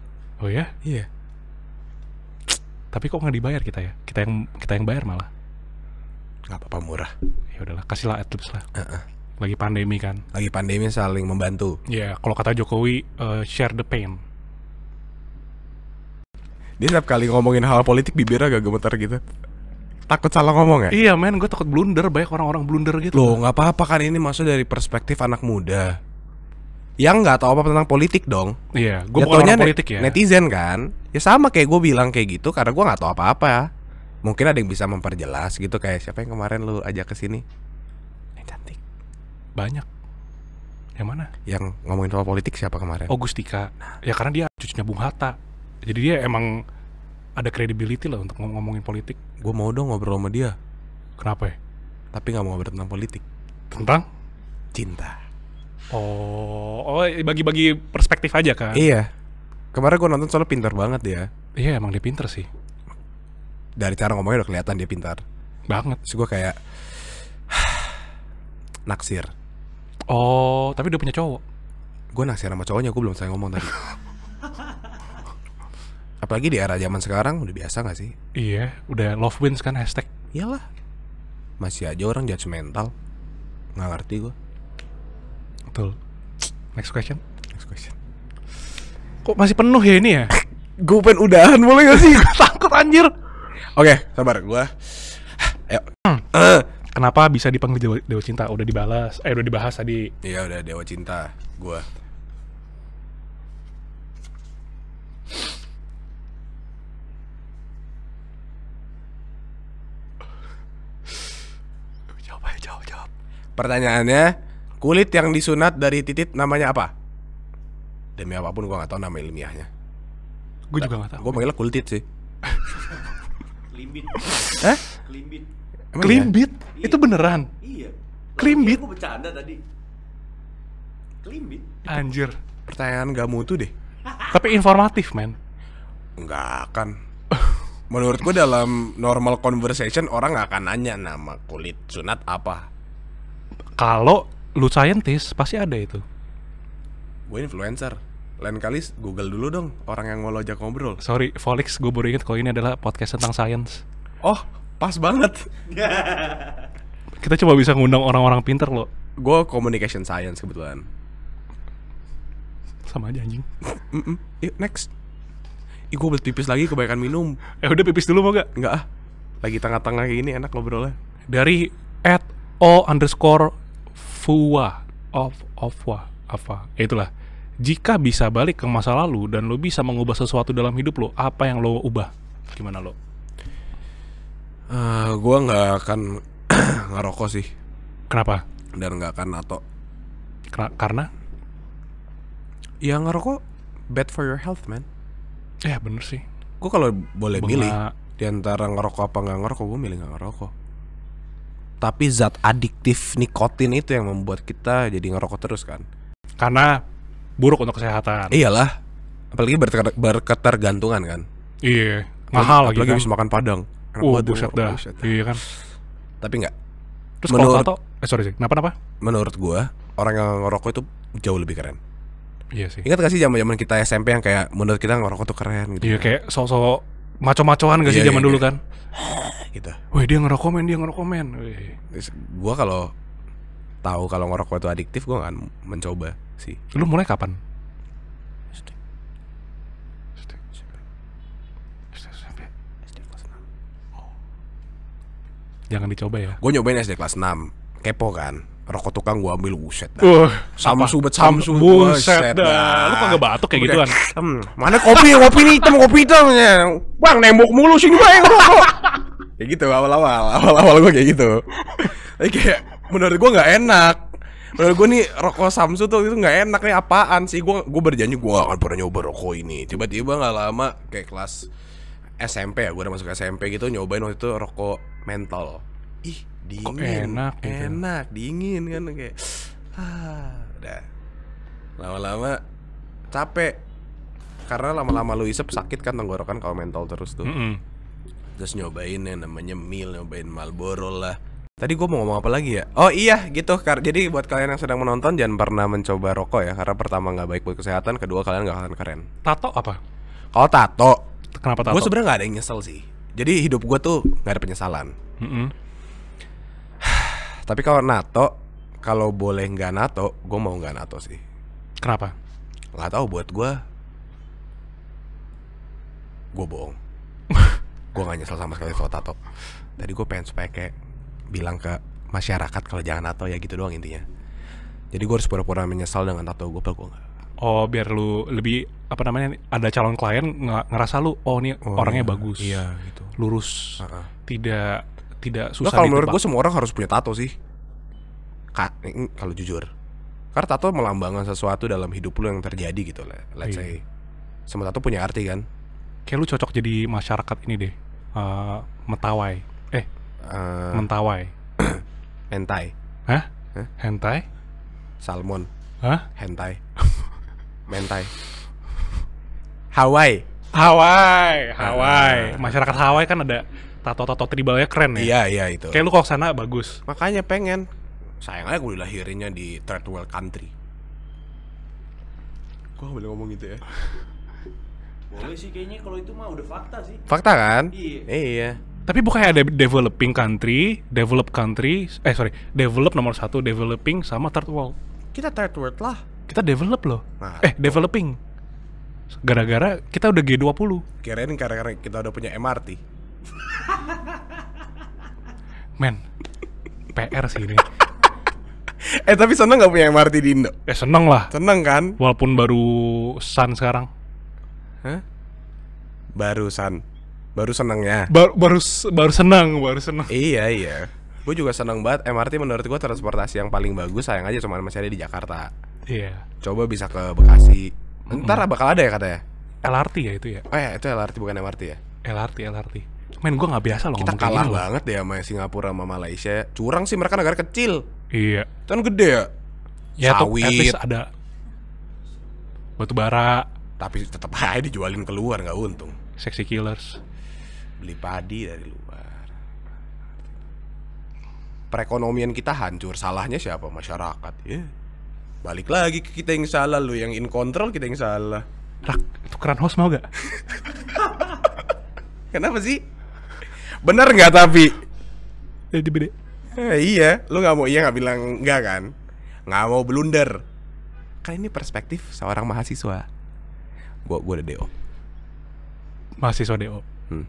Oh iya? Iya. Tapi kok nggak dibayar kita ya? Kita yang kita yang bayar malah. Gak apa-apa murah. Ya udahlah, kasihlah adlibs lah. Uh -uh lagi pandemi kan. Lagi pandemi saling membantu. Ya, yeah, kalau kata Jokowi uh, share the pain. Dia setiap kali ngomongin hal politik bibirnya agak gemeter gitu. Takut salah ngomong ya? Iya men, gue takut blunder, banyak orang-orang blunder gitu. Loh nggak apa-apa kan ini maksud dari perspektif anak muda. Yang nggak tahu apa, apa tentang politik dong. Iya, yeah, gue ya bukan orang politik ya. Netizen kan, ya sama kayak gue bilang kayak gitu karena gue nggak tahu apa-apa. Mungkin ada yang bisa memperjelas gitu kayak siapa yang kemarin lu ajak ke sini? Banyak. Yang mana? Yang ngomongin soal politik siapa kemarin? Augustika oh, Ya karena dia cucunya Bung Hatta. Jadi dia emang ada credibility lah untuk ngomongin politik. Gue mau dong ngobrol sama dia. Kenapa ya? Tapi nggak mau ngobrol tentang politik. Tentang? Cinta. Oh, oh bagi-bagi perspektif aja kan? Iya. Kemarin gue nonton soalnya pintar banget dia. Iya emang dia pintar sih. Dari cara ngomongnya udah kelihatan dia pintar. Banget. Terus gue kayak naksir Oh, tapi udah punya cowok. Gue naksir sama cowoknya, gue belum saya ngomong tadi. Apalagi di era zaman sekarang udah biasa gak sih? Iya, udah love wins kan hashtag. Iyalah. Masih aja orang mental. Nggak ngerti gue. Betul. Next question. Next question. Kok masih penuh ya ini ya? gue pengen udahan boleh gak sih? Takut anjir. Oke, okay, sabar gue. Ayo. Hmm. Uh kenapa bisa dipanggil dewa, dewa cinta udah dibalas eh udah dibahas tadi iya udah dewa cinta gua jawab aja, jawab jawab pertanyaannya kulit yang disunat dari titit namanya apa demi apapun gua nggak tahu nama ilmiahnya gua juga nggak tahu gua panggilnya kulit sih limbit eh limbit Klimbit iya? beat? Iya. Itu beneran? Iya. Clean beat? Aku bercanda tadi. Clean beat? Anjir. Pertanyaan gak mutu deh. Tapi informatif, men. Enggak akan. Menurutku dalam normal conversation orang nggak akan nanya nama kulit sunat apa. Kalau lu scientist pasti ada itu. Gue influencer. Lain kali Google dulu dong orang yang mau lojak ngobrol. Sorry, Folix, gue baru inget kalau ini adalah podcast tentang science. Oh, pas banget. Kita coba bisa ngundang orang-orang pinter loh. Gue communication science kebetulan. Sama aja anjing. Mm Yuk, next. Ih, gue pipis lagi kebanyakan minum. Eh udah pipis dulu mau gak? Enggak ah. Lagi tengah-tengah kayak gini enak ngobrolnya. Dari at o underscore fua of of ofwa apa ya itulah jika bisa balik ke masa lalu dan lo bisa mengubah sesuatu dalam hidup lo apa yang lo ubah gimana lo Uh, eh, gue nggak akan ngerokok sih. Kenapa? Dan nggak akan atau Karena? Ya ngerokok bad for your health man. Ya eh, bener sih. Gue kalau boleh Bunga... milih di antara ngerokok apa nggak ngerokok, gue milih nggak ngerokok. Tapi zat adiktif nikotin itu yang membuat kita jadi ngerokok terus kan? Karena buruk untuk kesehatan. Iyalah, apalagi berketergantungan kan. Iya, mahal apalagi lagi. Apalagi kan? bisa makan padang. Oh, buset dah. Iya kan. Tapi enggak. Terus menurut, kalau tato, eh sorry sih, kenapa napa? Menurut gua orang yang ngerokok itu jauh lebih keren. Iya sih. Ingat gak sih zaman-zaman kita SMP yang kayak menurut kita ngerokok tuh keren gitu. Iya kan? kayak sosok maco-macoan gak iya, sih iya, zaman iya, dulu iya. kan? gitu. Wih dia ngerokok men, dia ngerokok men. Gua kalau tahu kalau ngerokok itu adiktif gua akan mencoba sih. Lu mulai kapan? Jangan dicoba ya. Gue nyobain SD kelas 6. Kepo kan. Rokok tukang gue ambil buset dah. Uh, samsu bet samsu buset dah. dah. Lu kagak batuk kayak gituan. Hmm, mana kopi kopi ini hitam kopi hitam ya. Bang nembok mulu sini bang kayak gitu awal-awal awal-awal gue kayak gitu. Tapi kayak menurut gue nggak enak. Menurut gue nih rokok Samsu tuh itu nggak enak nih apaan sih gue gue berjanji gue gak akan pernah nyoba rokok ini tiba-tiba nggak lama kayak kelas SMP ya gue udah masuk SMP gitu nyobain waktu itu rokok mental, ih dingin Kok enak gitu? enak dingin kan kayak ah udah lama-lama capek karena lama-lama lu isep sakit kan tenggorokan kalau mental terus tuh mm -hmm. terus nyobain yang namanya mil nyobain malboro lah Tadi gue mau ngomong apa lagi ya? Oh iya gitu Jadi buat kalian yang sedang menonton Jangan pernah mencoba rokok ya Karena pertama nggak baik buat kesehatan Kedua kalian nggak akan keren Tato apa? Kalau oh, tato Kenapa tato? Gue sebenarnya nggak ada yang nyesel sih jadi hidup gue tuh nggak ada penyesalan. Mm -hmm. Tapi kalau NATO, kalau boleh nggak NATO, gue mau nggak NATO sih. Kenapa? Gak tau buat gue, gue bohong. gue gak nyesel sama sekali soal tato. Tadi gue pengen supaya kayak bilang ke masyarakat kalau jangan NATO ya gitu doang intinya. Jadi gue harus pura-pura menyesal dengan tato gue, padahal gue gak oh biar lu lebih apa namanya ada calon klien ngerasa lu oh ini oh, orangnya iya, bagus iya, gitu. lurus uh -uh. tidak tidak susah nah, kalau menurut gue semua orang harus punya tato sih kalau jujur karena tato melambangkan sesuatu dalam hidup lu yang terjadi gitu lah let's iya. say semua tato punya arti kan kayak lu cocok jadi masyarakat ini deh uh, metawai eh uh, mentawai eh, eh. hentai hah hentai salmon hah hentai Mentai. Hawaii. Hawaii, ah. Hawaii. Masyarakat Hawaii kan ada tato-tato tribalnya keren ya. Iya, iya itu. Kayak lu kok sana bagus. Makanya pengen. Sayang aja gue dilahirinnya di third world country. Gue boleh ngomong gitu ya. boleh sih kayaknya kalau itu mah udah fakta sih. Fakta kan? Iya. Iya. Tapi bukannya ada developing country, Developed country, eh sorry, develop nomor satu, developing sama third world. Kita third world lah. Kita develop loh. Nah, eh, developing. Gara-gara kita udah G20. Kirain karena kita udah punya MRT. Men, PR sih ini. eh tapi seneng gak punya MRT di Indo? Eh seneng lah. Seneng kan? Walaupun baru Sun sekarang. Hah? Baru Sun. Baru senengnya. Baru baru baru seneng, baru seneng. Iya iya. Gue juga seneng banget. MRT menurut gue transportasi yang paling bagus. Sayang aja cuma masih ada di Jakarta. Iya. Yeah. Coba bisa ke Bekasi. Ntar mm kalah bakal ada ya katanya. LRT ya itu ya. Oh ya itu LRT bukan MRT ya. LRT LRT. Main gue nggak biasa loh Kita kalah banget gitu. banget ya sama Singapura sama Malaysia. Curang sih mereka negara kecil. Iya. Kan gede ya. Ya Sawit. ada batu bara. Tapi tetap aja dijualin keluar nggak untung. Sexy killers. Beli padi dari luar. Perekonomian kita hancur. Salahnya siapa masyarakat ya? balik lagi ke kita yang salah lu yang in control kita yang salah rak tukeran host mau gak kenapa sih benar nggak tapi jadi eh, beda eh, iya lu nggak mau iya nggak bilang nggak kan nggak mau blunder kan ini perspektif seorang mahasiswa gua gua udah do mahasiswa do hmm.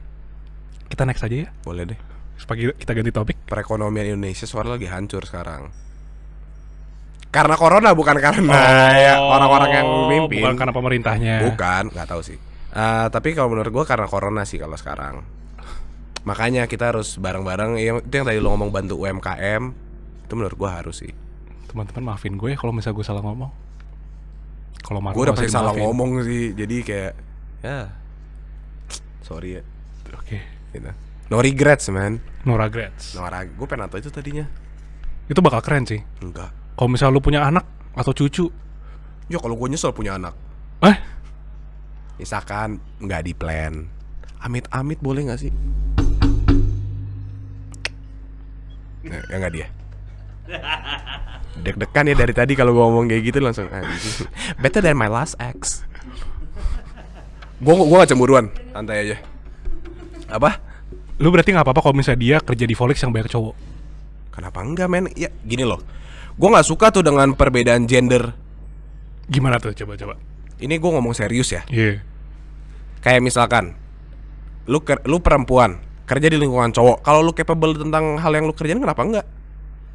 kita next aja ya boleh deh Supaya kita ganti topik Perekonomian Indonesia suara lagi hancur sekarang karena corona bukan karena oh, ya, orang-orang yang mimpin bukan karena pemerintahnya bukan nggak tahu sih uh, tapi kalau menurut gue karena corona sih kalau sekarang makanya kita harus bareng-bareng ya, itu yang tadi lo ngomong bantu UMKM itu menurut gue harus sih teman-teman maafin gue ya kalau misal gue salah ngomong kalau maafin, gue udah pasti salah ngomong sih jadi kayak ya sorry ya oke okay. gitu. no regrets man no regrets no regrets gue pengen itu tadinya itu bakal keren sih enggak kalau misal lu punya anak atau cucu? Ya kalau gue nyesel punya anak. Eh? Misalkan nggak di plan. Amit-amit boleh nggak sih? Nah, ya nggak dia. Dek-dekan ya dari tadi kalau gue ngomong kayak gitu langsung. Ah, gitu. Better than my last ex. Gue gue gak cemburuan, santai aja. Apa? Lu berarti nggak apa-apa kalau misalnya dia kerja di Volix yang banyak cowok? Kenapa enggak men? Ya gini loh gue nggak suka tuh dengan perbedaan gender gimana tuh coba coba ini gue ngomong serius ya iya yeah. kayak misalkan lu ker lu perempuan kerja di lingkungan cowok kalau lu capable tentang hal yang lu kerjain kenapa enggak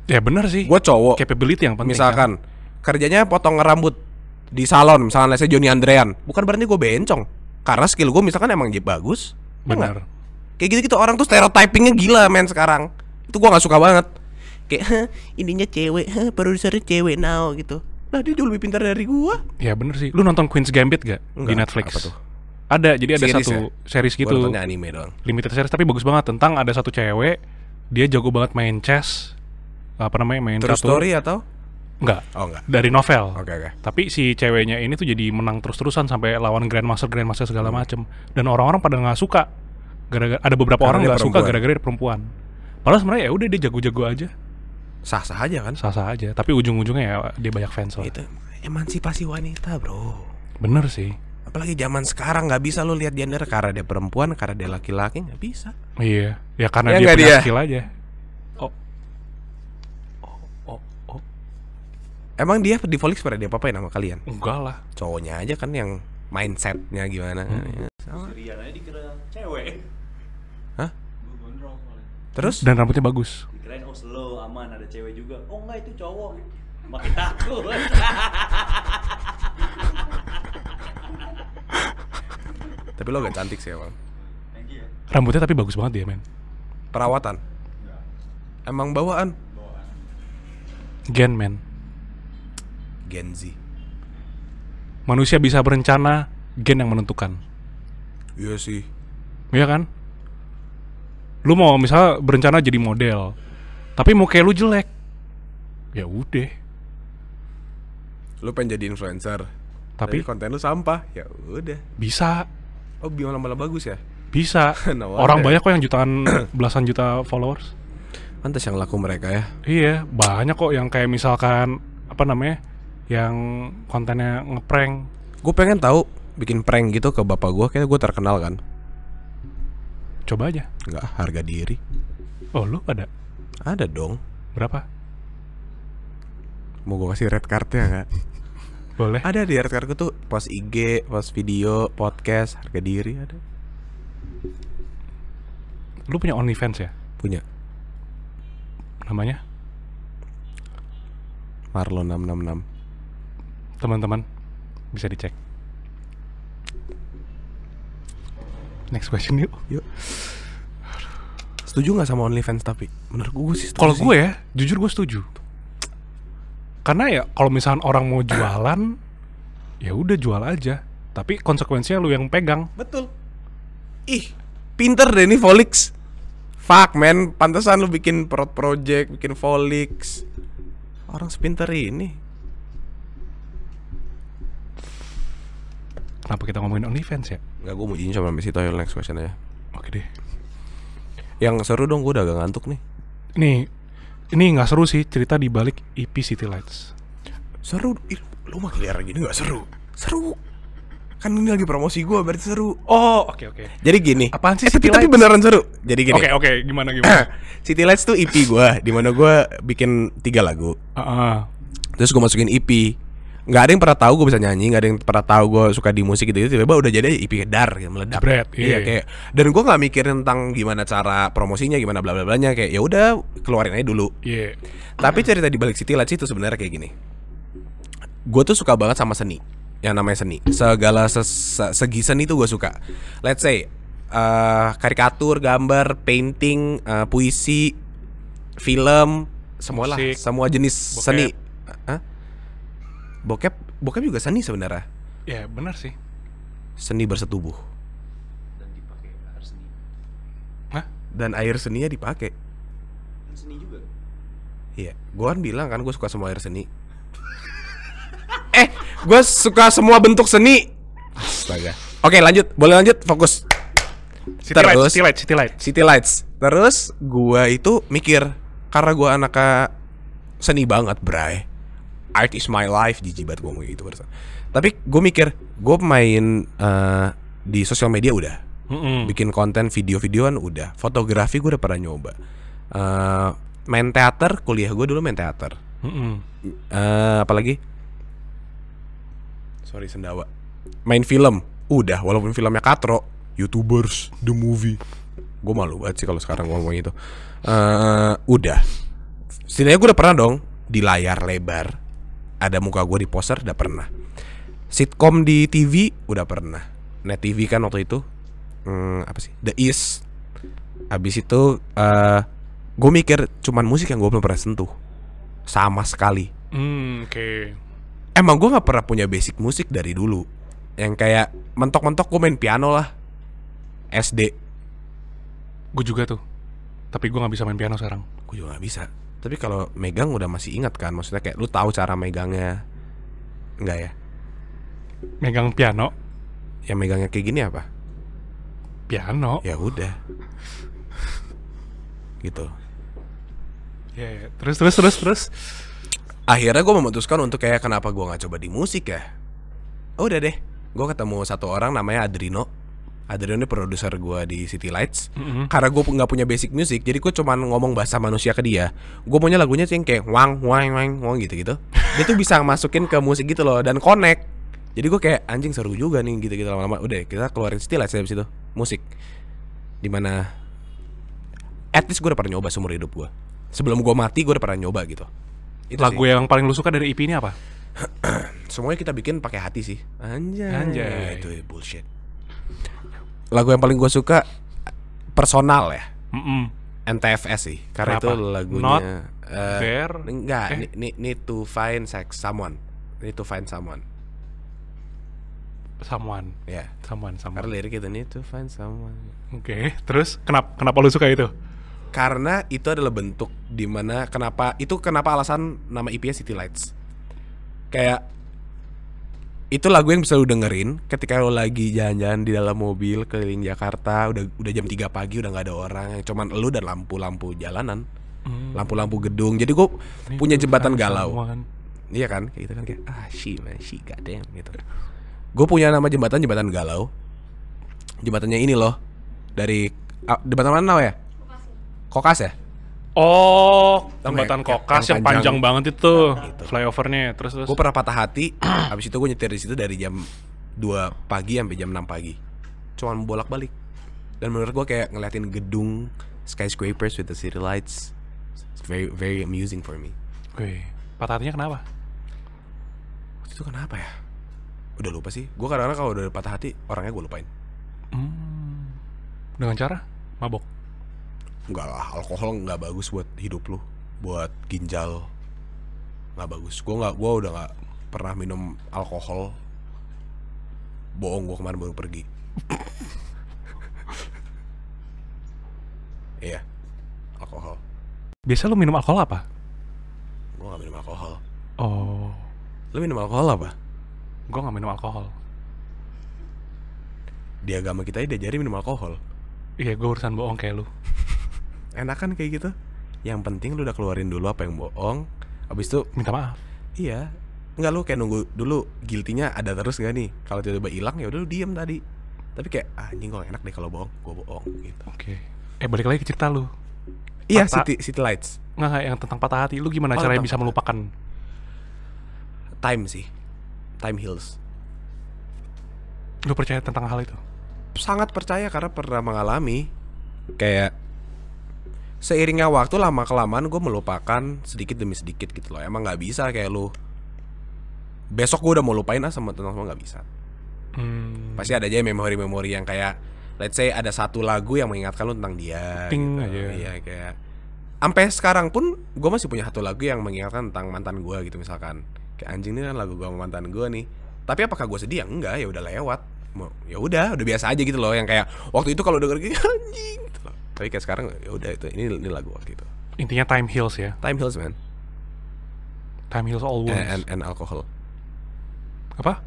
ya benar sih gue cowok capability yang penting misalkan kan? kerjanya potong rambut di salon misalnya saya Joni Andrean bukan berarti gue bencong karena skill gue misalkan emang bagus ya benar kayak gitu gitu orang tuh stereotypingnya gila men sekarang itu gue nggak suka banget kayak ininya cewek produsernya cewek now gitu lah dia jauh lebih pintar dari gua ya bener sih lu nonton Queen's Gambit gak Enggak, di Netflix apa tuh? ada jadi ada series satu ya? series gitu anime doang limited series tapi bagus banget tentang ada satu cewek dia jago banget main chess apa namanya main terus story atau Enggak. Oh, enggak. Dari novel. Oke, okay, oke. Okay. Tapi si ceweknya ini tuh jadi menang terus-terusan sampai lawan grandmaster grandmaster segala hmm. macem dan orang-orang pada nggak suka. Gara-gara ada beberapa Karena orang nggak suka gara-gara perempuan. Padahal sebenarnya ya udah dia jago-jago aja sah-sah aja kan sah-sah aja tapi ujung-ujungnya ya dia banyak fans lah itu emansipasi wanita bro bener sih apalagi zaman sekarang nggak bisa lo lihat gender karena dia perempuan karena dia laki-laki nggak bisa iya ya karena ya dia punya dia. skill aja oh. Oh, oh, oh. Emang dia di Volix pada dia ya nama kalian? Enggak lah. Cowoknya aja kan yang mindsetnya gimana. Hmm. Ya. aja dikira cewek. Hah? Terus? Dan rambutnya bagus cewek juga oh enggak itu cowok makin takut tapi lo gak cantik sih emang ya. rambutnya tapi bagus banget dia men perawatan iya. emang bawaan gen men gen Z manusia bisa berencana gen yang menentukan iya sih iya kan lu mau misalnya berencana jadi model tapi mau kayak lu jelek ya udah lu pengen jadi influencer tapi Jadi konten lu sampah ya udah bisa oh biar lama-lama bagus ya bisa no nah, orang banyak kok yang jutaan belasan juta followers Mantas yang laku mereka ya iya banyak kok yang kayak misalkan apa namanya yang kontennya ngeprank gue pengen tahu bikin prank gitu ke bapak gue kayak gue terkenal kan coba aja nggak harga diri oh lu ada ada dong. Berapa? Mau gue kasih red cardnya nggak? Boleh. Ada di red cardku tuh post IG, post video, podcast, harga diri ada. Lu punya OnlyFans ya? Punya. Namanya? Marlon 666. Teman-teman bisa dicek. Next question yuk. Yuk. Setuju nggak sama OnlyFans tapi? Menurut gue sih Kalau gue ya, jujur gue setuju. Karena ya kalau misalnya orang mau jualan, ya udah jual aja. Tapi konsekuensinya lu yang pegang. Betul. Ih, pinter deh ini Volix. Fuck man, pantesan lu bikin prod project, bikin Volix. Orang sepinter ini. Kenapa kita ngomongin OnlyFans ya? Enggak, gue mau izin sama Messi Toyo next question aja. Oke deh. Yang seru dong, gue udah agak ngantuk nih. Nih, ini nggak seru sih cerita di balik EP City Lights. Seru, lu mah kelihatan gini nggak seru. Seru. Kan ini lagi promosi gue berarti seru. Oh, oke okay, oke. Okay. Jadi gini. Apaan sih eh, City tapi, Lights? Tapi beneran seru. Jadi gini. Oke okay, oke, okay, gimana gimana. City Lights tuh EP gue, dimana gue bikin tiga lagu. Uh -uh. Terus gue masukin EP nggak ada yang pernah tahu gue bisa nyanyi nggak ada yang pernah tahu gue suka di musik gitu gitu tiba-tiba udah jadi IP e dar ya meledak Spread, iya, iya kayak dan gue nggak mikir tentang gimana cara promosinya gimana bla bla bla nya kayak ya udah keluarin aja dulu iya yeah. tapi cerita di balik City Lights itu sebenarnya kayak gini gue tuh suka banget sama seni yang namanya seni segala segi seni itu gue suka let's say uh, karikatur gambar painting uh, puisi film semualah semua jenis Bokep. seni bokep bokep juga seni sebenarnya ya benar sih seni bersetubuh dan dipakai air seni Hah? dan air seninya dipakai dan seni juga iya gue kan bilang kan gue suka semua air seni eh gue suka semua bentuk seni astaga oke lanjut boleh lanjut fokus City terus lights, City Lights, City Lights. City Lights. Terus gua itu mikir karena gua anaknya seni banget, Bray art is my life jijik banget gue gitu barusan tapi gue mikir gue main uh, di sosial media udah mm -hmm. bikin konten video-videoan udah fotografi gue udah pernah nyoba uh, main teater kuliah gue dulu main teater mm -hmm. uh, apalagi sorry sendawa main film udah walaupun filmnya katro youtubers the movie gue malu banget sih kalau sekarang gue ngomong itu uh, udah setidaknya gue udah pernah dong di layar lebar ada muka gue di poster udah pernah sitkom di TV udah pernah net TV kan waktu itu hmm, apa sih The East habis itu uh, eh, gue mikir cuman musik yang gue belum pernah sentuh sama sekali mm, oke okay. emang gue nggak pernah punya basic musik dari dulu yang kayak mentok-mentok gue main piano lah SD gue juga tuh tapi gue nggak bisa main piano sekarang gue juga nggak bisa tapi kalau megang udah masih ingat kan? Maksudnya kayak lu tahu cara megangnya. Enggak ya? Megang piano. ya megangnya kayak gini apa? Piano. Ya udah. gitu. Ya, ya terus terus terus terus. Akhirnya gue memutuskan untuk kayak kenapa gue nggak coba di musik ya? Oh, udah deh, gue ketemu satu orang namanya Adrino Adrian ini produser gue di City Lights. Mm -hmm. Karena gue nggak punya basic music, jadi gue cuman ngomong bahasa manusia ke dia. Gue punya lagunya sih yang kayak wang wang wang wang gitu gitu. Dia tuh bisa masukin ke musik gitu loh dan connect. Jadi gue kayak anjing seru juga nih gitu gitu lama-lama. Udah kita keluarin City Lights dari situ musik. Dimana at least gue udah pernah nyoba seumur hidup gue. Sebelum gue mati gue udah pernah nyoba gitu. Itu Lagu sih. yang paling lu suka dari EP ini apa? semuanya kita bikin pakai hati sih. Anjay. Anjay. Itu bullshit lagu yang paling gue suka personal ya. Mm -mm. NTFS sih karena Kenapa? itu lagunya Not uh, there enggak eh. need, need, to find sex someone need to find someone someone ya yeah. someone someone karena lirik itu need to find someone oke okay. terus kenapa kenapa lu suka itu karena itu adalah bentuk dimana kenapa itu kenapa alasan nama IPS City Lights kayak itu lagu yang bisa lu dengerin ketika lu lagi jalan-jalan di dalam mobil keliling Jakarta udah udah jam 3 pagi udah nggak ada orang yang cuman lu dan lampu-lampu jalanan lampu hmm. lampu-lampu gedung jadi gue punya jembatan galau someone. Kan? iya kan kayak gitu kan kayak ah she man she goddamn gitu gue punya nama jembatan jembatan galau jembatannya ini loh dari ah, jembatan mana ya kokas ya Oh, jembatan ya? kokas yang, panjang, banget itu nah, gitu. flyovernya. Terus terus. Gue pernah patah hati. habis itu gue nyetir di situ dari jam 2 pagi sampai jam 6 pagi. Cuman bolak-balik. Dan menurut gue kayak ngeliatin gedung skyscrapers with the city lights. It's very very amusing for me. Wih, patah hatinya kenapa? Waktu itu kenapa ya? Udah lupa sih. Gue kadang-kadang kalau udah patah hati, orangnya gue lupain. Hmm. Dengan cara mabok nggak lah alkohol nggak bagus buat hidup lu buat ginjal nggak bagus gue nggak gue udah nggak pernah minum alkohol bohong gue kemarin baru pergi iya alkohol biasa lu minum alkohol apa gue nggak minum alkohol oh lu minum alkohol apa gue nggak minum alkohol di agama kita ini diajari minum alkohol iya gue urusan bohong kayak lu enakan kayak gitu yang penting lu udah keluarin dulu apa yang bohong abis itu minta maaf iya nggak lu kayak nunggu dulu guilty ada terus gak nih kalau tiba-tiba hilang ya udah lu diem tadi tapi kayak ah, anjing ah, gue enak deh kalau bohong gue bohong gitu oke okay. eh balik lagi ke cerita lu iya city city lights nggak yang tentang patah hati lu gimana oh, caranya bisa melupakan time sih time heals lu percaya tentang hal itu sangat percaya karena pernah mengalami kayak seiringnya waktu lama kelamaan gue melupakan sedikit demi sedikit gitu loh emang nggak bisa kayak lu besok gue udah mau lupain lah sama tentang semua nggak bisa hmm. pasti ada aja memori-memori yang kayak let's say ada satu lagu yang mengingatkan lu tentang dia Ting gitu. aja ya kayak sampai sekarang pun gue masih punya satu lagu yang mengingatkan tentang mantan gue gitu misalkan kayak anjing ini kan lagu gue sama mantan gue nih tapi apakah gue sedih ya enggak ya udah lewat ya udah udah biasa aja gitu loh yang kayak waktu itu kalau denger kayak anjing tapi kayak sekarang ya udah itu ini ini lagu waktu itu intinya time heals ya time heals man time heals all wounds and, and, alcohol apa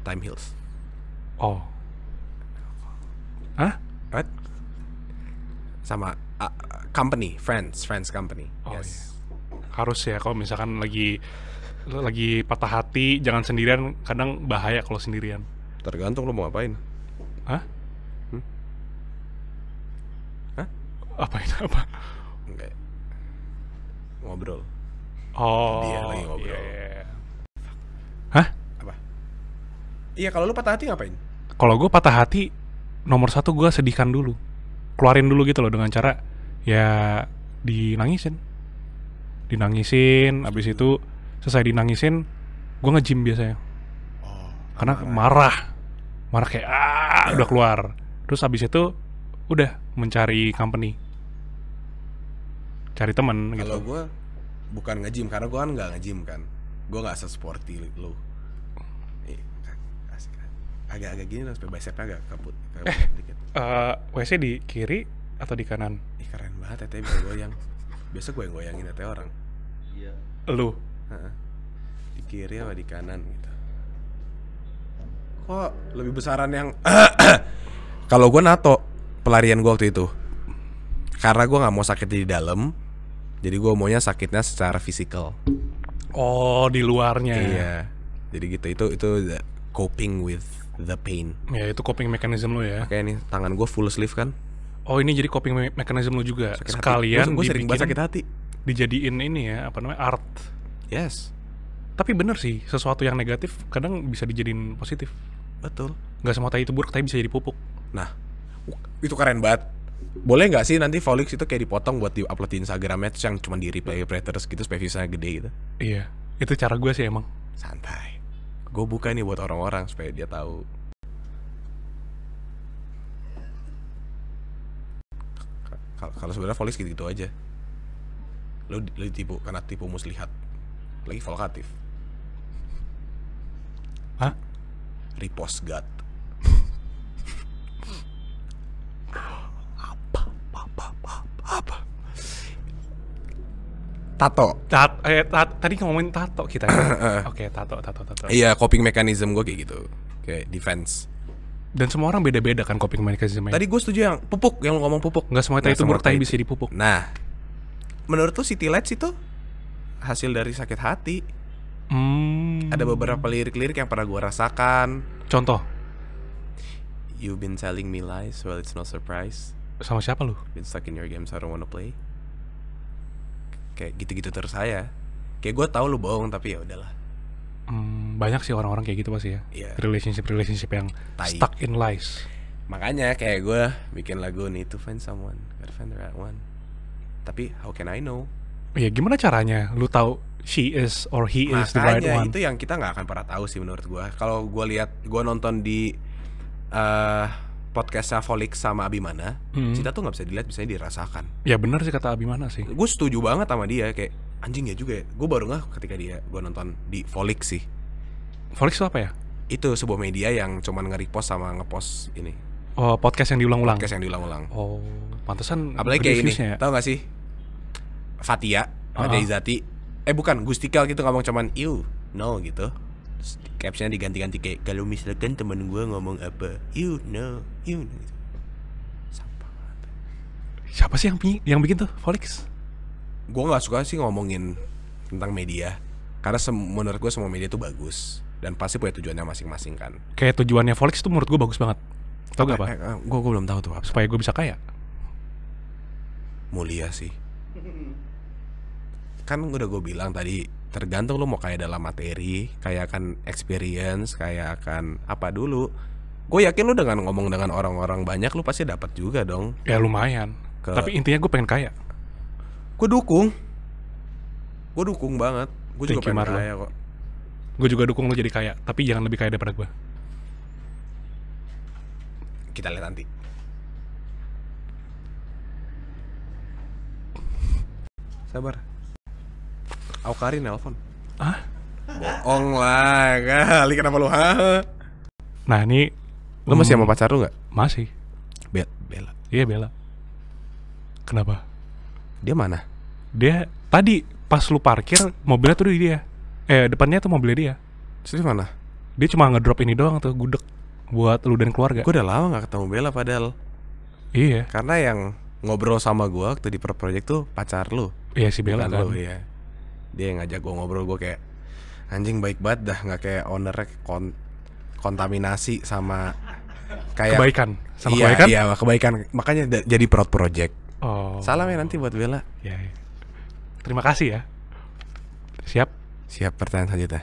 time heals oh Hah? What? Sama uh, company, friends, friends company. Oh, Iya. Harus ya kalau misalkan lagi lagi patah hati, jangan sendirian, kadang bahaya kalau sendirian. Tergantung lo mau ngapain. Hah? apa itu apa? Enggak. Ngobrol. Oh. Dia lagi iya, ngobrol. Yeah. Iya. Hah? Apa? Iya, kalau lu patah hati ngapain? Kalau gue patah hati, nomor satu gue sedihkan dulu. Keluarin dulu gitu loh dengan cara ya dinangisin. Dinangisin, abis itu selesai dinangisin, gue ngejim biasanya. Oh, Karena marah. marah. Marah kayak, ah, udah keluar. Terus abis itu, udah mencari company cari teman gitu. Kalau gue bukan nge-gym karena gue kan nggak nge-gym kan. Gue nggak sesporty lu. Iya, kan. Kan. Agak-agak gini lah supaya bicepnya agak kabut Eh, dikit. Uh, eh, WC di kiri atau di kanan? Ih keren banget teteh bisa goyang. Biasa gue yang goyangin teteh orang. Iya. Lu? Ha -ha. Di kiri apa di kanan gitu. Kok lebih besaran yang kalau gue nato pelarian gue waktu itu karena gue gak mau sakit di dalam jadi gue maunya sakitnya secara fisikal. Oh, di luarnya. Ya? Iya. Jadi gitu itu itu coping with the pain. Ya, itu coping mechanism lo ya. Kayak ini tangan gue full sleeve kan. Oh, ini jadi coping me mechanism lo juga. Sakit Sekalian gue sering banget sakit hati. Dijadiin ini ya, apa namanya? art. Yes. Tapi bener sih, sesuatu yang negatif kadang bisa dijadiin positif. Betul. Gak semua tai itu buruk, tapi bisa jadi pupuk. Nah, itu keren banget boleh nggak sih nanti Volix itu kayak dipotong buat di upload di Instagram terus yang cuma di replay terus gitu supaya viewsnya gede gitu iya itu cara gue sih emang santai gue buka nih buat orang-orang supaya dia tahu kalau sebenarnya Volix gitu gitu aja lu, lu ditipu karena tipu muslihat lagi volkatif Hah? repost god tato. Tat, eh, tat, tadi ngomongin tato kita. Kan? Oke, okay, tato, tato, tato. Iya, coping mechanism gue kayak gitu, kayak defense. Dan semua orang beda-beda kan coping mechanism. Tadi gue setuju yang pupuk, yang lo ngomong pupuk. Gak semua itu buruk, bisa dipupuk. Nah, menurut tuh City Lights itu hasil dari sakit hati. Hmm. Ada beberapa lirik-lirik yang pernah gue rasakan. Contoh? You've been telling me lies, well it's no surprise. Sama siapa lu? Been stuck in your games, I don't wanna play kayak gitu-gitu terus saya kayak gue tahu lu bohong tapi ya udahlah hmm, banyak sih orang-orang kayak gitu pasti ya yeah. relationship relationship yang stuck in lies makanya kayak gue bikin lagu need to find someone gotta find the right one tapi how can I know ya gimana caranya lu tahu she is or he makanya is the right one itu yang kita nggak akan pernah tahu sih menurut gue kalau gue lihat gue nonton di uh, podcastnya Folik sama Abimana, hmm. cinta tuh nggak bisa dilihat, bisa dirasakan. Ya benar sih kata Abimana sih. Gue setuju banget sama dia, kayak anjing ya juga ya. Gue baru nggak ketika dia gue nonton di Folik sih. Folik itu apa ya? Itu sebuah media yang cuman nge-repost sama nge-post ini. Oh, podcast yang diulang-ulang. Podcast yang diulang-ulang. Oh, pantesan. Apalagi kayak ini, ya? tau gak sih? Fatia, Fatia uh -huh. Izati. Eh bukan, Gustikal gitu ngomong cuman, iu, no gitu captionnya diganti-ganti kayak kalau misalkan temen gue ngomong apa you know you know gitu. siapa sih yang yang bikin tuh Felix gue nggak suka sih ngomongin tentang media karena sem- menurut gue semua media tuh bagus dan pasti punya tujuannya masing-masing kan kayak tujuannya Felix tuh menurut gue bagus banget tau gak apa eh, eh, gue gue belum tahu tuh apa supaya gue bisa kaya mulia sih kan udah gue bilang tadi tergantung lu mau kayak dalam materi kayak akan experience kayak akan apa dulu gue yakin lu dengan ngomong dengan orang-orang banyak lu pasti dapat juga dong ya lumayan ke... tapi intinya gue pengen kaya gue dukung gue dukung banget gue juga pengen Marlo. kaya kok gue juga dukung lo jadi kaya tapi jangan lebih kaya daripada gue kita lihat nanti sabar Aukari nelpon. Hah? Bohong lah kali kenapa lu ha? Nah ini Lu masih sama pacar lu gak? Masih Be Bella Iya Bella Kenapa? Dia mana? Dia tadi pas lu parkir mobilnya tuh di dia Eh depannya tuh mobilnya dia Terus mana? Dia cuma ngedrop ini doang tuh gudeg Buat lu dan keluarga Gue udah lama gak ketemu Bella padahal Iya Karena yang ngobrol sama gue waktu di per project tuh pacar lu Iya si Bella kan lu, iya dia yang ngajak gue ngobrol gue kayak anjing baik banget dah nggak kayak owner kon kontaminasi sama kayak kebaikan sama iya, kebaikan iya kebaikan makanya jadi proud project oh. salam ya nanti buat Bella ya, ya. terima kasih ya siap siap pertanyaan selanjutnya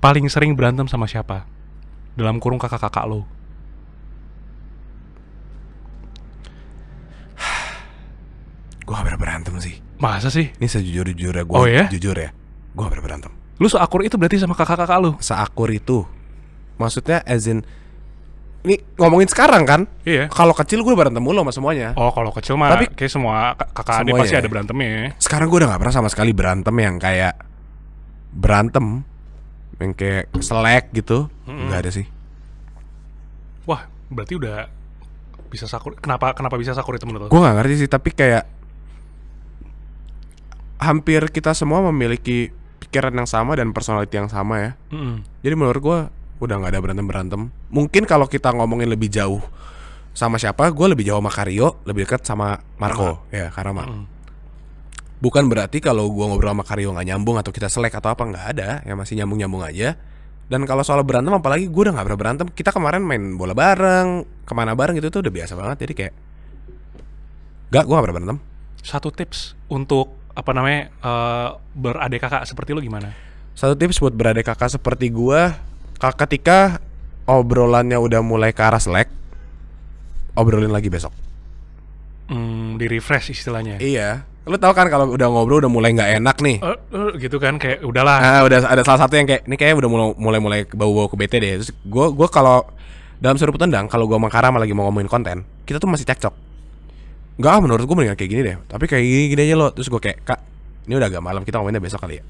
paling sering berantem sama siapa dalam kurung kakak-kakak lo gue hampir berantem sih Masa sih? Ini sejujur-jujurnya gue oh, ya? jujur ya. Gue pernah berantem. Lu seakur itu berarti sama kakak-kakak lu? Seakur itu. Maksudnya as in ini ngomongin sekarang kan? Iya. Kalau kecil gue berantem mulu sama semuanya. Oh, kalau kecil mah Tapi kayak semua kakak adik pasti ya. ada berantemnya. Sekarang gue udah gak pernah sama sekali berantem yang kayak berantem yang kayak selek gitu. Mm -hmm. Gak ada sih. Wah, berarti udah bisa sakur. Kenapa kenapa bisa sakur itu menurut lo? Gue gak ngerti sih, tapi kayak hampir kita semua memiliki pikiran yang sama dan personality yang sama ya. Mm -hmm. Jadi menurut gue udah nggak ada berantem berantem. Mungkin kalau kita ngomongin lebih jauh sama siapa, gue lebih jauh sama Kario, lebih dekat sama Marco ya karena Mm -hmm. Bukan berarti kalau gue ngobrol sama Kario nggak nyambung atau kita selek atau apa nggak ada, ya masih nyambung nyambung aja. Dan kalau soal berantem, apalagi gue udah nggak pernah berantem. Kita kemarin main bola bareng, kemana bareng gitu tuh udah biasa banget. Jadi kayak, gak gue gak pernah berantem. Satu tips untuk apa namanya uh, beradek kakak seperti lo gimana? Satu tips buat beradek kakak seperti gua, ketika obrolannya udah mulai ke arah selek, obrolin lagi besok. Hmm, di refresh istilahnya. Iya, lo tau kan kalau udah ngobrol udah mulai nggak enak nih uh, uh, gitu kan kayak udahlah nah, udah ada salah satu yang kayak ini kayak udah mulai mulai mulai bau bau ke BT deh terus gue gue kalau dalam seru tendang kalau gue sama Karama lagi mau ngomongin konten kita tuh masih cekcok Enggak menurut gue mendingan kayak gini deh Tapi kayak gini, gini aja lo Terus gue kayak Kak ini udah agak malam kita ngomonginnya besok kali ya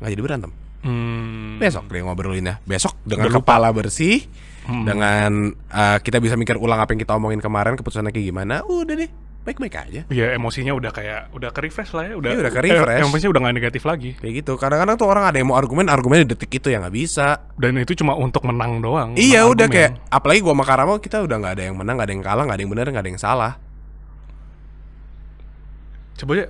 Gak jadi berantem hmm. Besok deh ngobrolinnya Besok dengan Berlupa. kepala bersih hmm. Dengan uh, kita bisa mikir ulang apa yang kita omongin kemarin Keputusannya kayak gimana Udah deh baik-baik aja. Iya, emosinya udah kayak udah ke refresh lah ya, udah ya, udah ke refresh. Eh, emosinya udah gak negatif lagi. Kayak gitu. Kadang-kadang tuh orang ada yang mau argumen, argumen di detik itu ya nggak bisa. Dan itu cuma untuk menang doang. Iya, udah argumen. kayak apalagi gua sama Karamo kita udah nggak ada yang menang, nggak ada yang kalah, nggak ada yang benar, nggak ada yang salah coba ya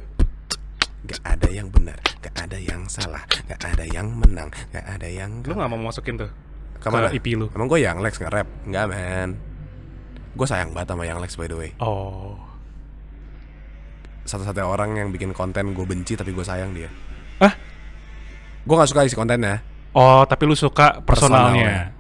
Gak ada yang benar, gak ada yang salah, gak ada yang menang, gak ada yang. Lu gak mau masukin tuh? Kemana? Ke IP lu? Emang gue yang Lex nggak rap? Nggak man. Gue sayang banget sama yang Lex by the way. Oh. Satu-satunya orang yang bikin konten gue benci tapi gue sayang dia. Ah? Gue nggak suka isi kontennya. Oh, tapi lu suka personalnya.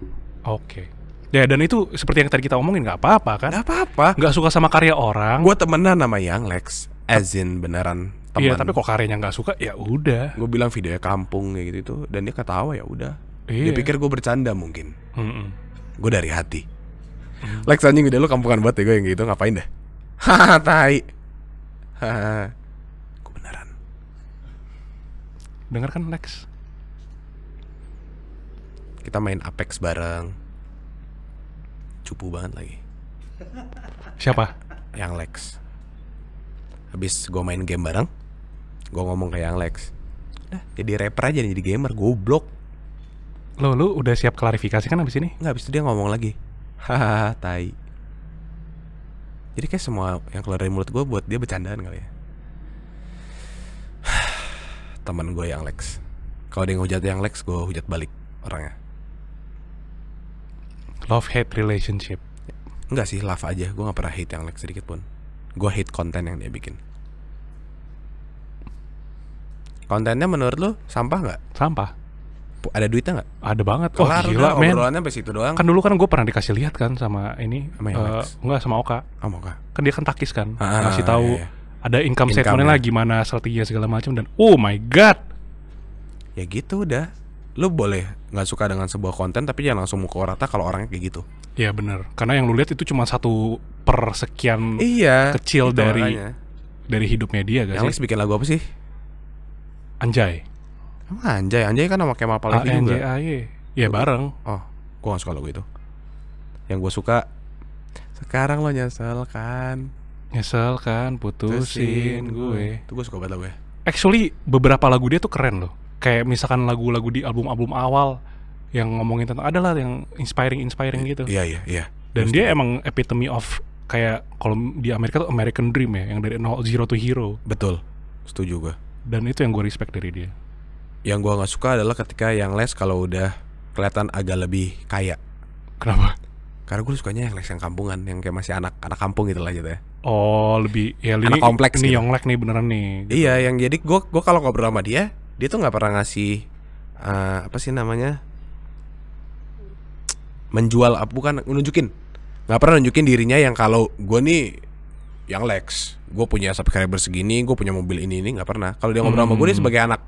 Oke. Okay. Ya dan itu seperti yang tadi kita omongin nggak apa-apa kan? Nggak apa-apa. Nggak suka sama karya orang. Gue temenan sama Yang Lex as in beneran iya, teman. Iya, tapi kok karyanya nggak suka ya udah. Gue bilang video kampung kayak gitu itu dan dia ketawa ya udah. Iya. Dia pikir gue bercanda mungkin. Mm -mm. Gue dari hati. Mm. Lex anjing udah lu kampungan banget ya gue yang gitu ngapain deh? Hahaha tai. gue beneran. Dengar kan Lex? Kita main Apex bareng. Cupu banget lagi. Siapa? Yang Lex habis gue main game bareng gue ngomong kayak yang Lex, jadi rapper aja nih jadi gamer goblok lo lu udah siap klarifikasi kan abis ini nggak abis itu dia ngomong lagi hahaha tai jadi kayak semua yang keluar dari mulut gue buat dia bercandaan kali ya teman gue yang Lex kalau dia ngehujat yang Lex gue hujat balik orangnya love hate relationship Enggak sih love aja gue nggak pernah hate yang Lex sedikit pun gue hate konten yang dia bikin kontennya menurut lu sampah nggak sampah ada duitnya nggak? Ada banget. oh, Kelar gila, men. Obrolannya sampai situ doang. Kan dulu kan gue pernah dikasih lihat kan sama ini. Sama uh, eh, enggak sama Oka. Sama Oka. Kan dia kan takis kan. Ah, masih iya, tahu iya, iya. ada income, income statementnya ya. lah gimana strateginya segala macam dan oh my god. Ya gitu udah lu boleh nggak suka dengan sebuah konten tapi jangan langsung mukul rata kalau orangnya kayak gitu. Iya benar. Karena yang lu lihat itu cuma satu persekian iya, kecil gitu dari makanya. dari hidupnya dia guys. yang sih? bikin lagu apa sih? Anjay. Emang Anjay, Anjay kan sama Kemal lagi juga. Anjay, Iya bareng. Oh, gua gak suka lagu itu. Yang gue suka sekarang lo nyesel kan. Nyesel kan putusin putusin gue. tuh gue suka banget lagu ya. Actually beberapa lagu dia tuh keren loh kayak misalkan lagu-lagu di album-album awal yang ngomongin tentang adalah yang inspiring inspiring gitu. Iya iya iya. Dan Just dia emang epitome of kayak kalau di Amerika tuh American Dream ya yang dari nol zero to hero. Betul. Setuju gue. Dan itu yang gue respect dari dia. Yang gue nggak suka adalah ketika yang les kalau udah kelihatan agak lebih kaya. Kenapa? Karena gue sukanya yang les yang kampungan, yang kayak masih anak anak kampung gitu lah gitu ya. Oh, lebih ya anak ini kompleks. Ini gitu. Yonglek nih beneran nih. Iya, gitu. Iya, yang jadi gue gue kalau ngobrol sama dia, dia tuh nggak pernah ngasih uh, apa sih namanya menjual bukan nunjukin nggak pernah nunjukin dirinya yang kalau gue nih yang Lex gue punya subscriber segini gue punya mobil ini ini nggak pernah kalau dia ngobrol hmm. sama gue dia sebagai anak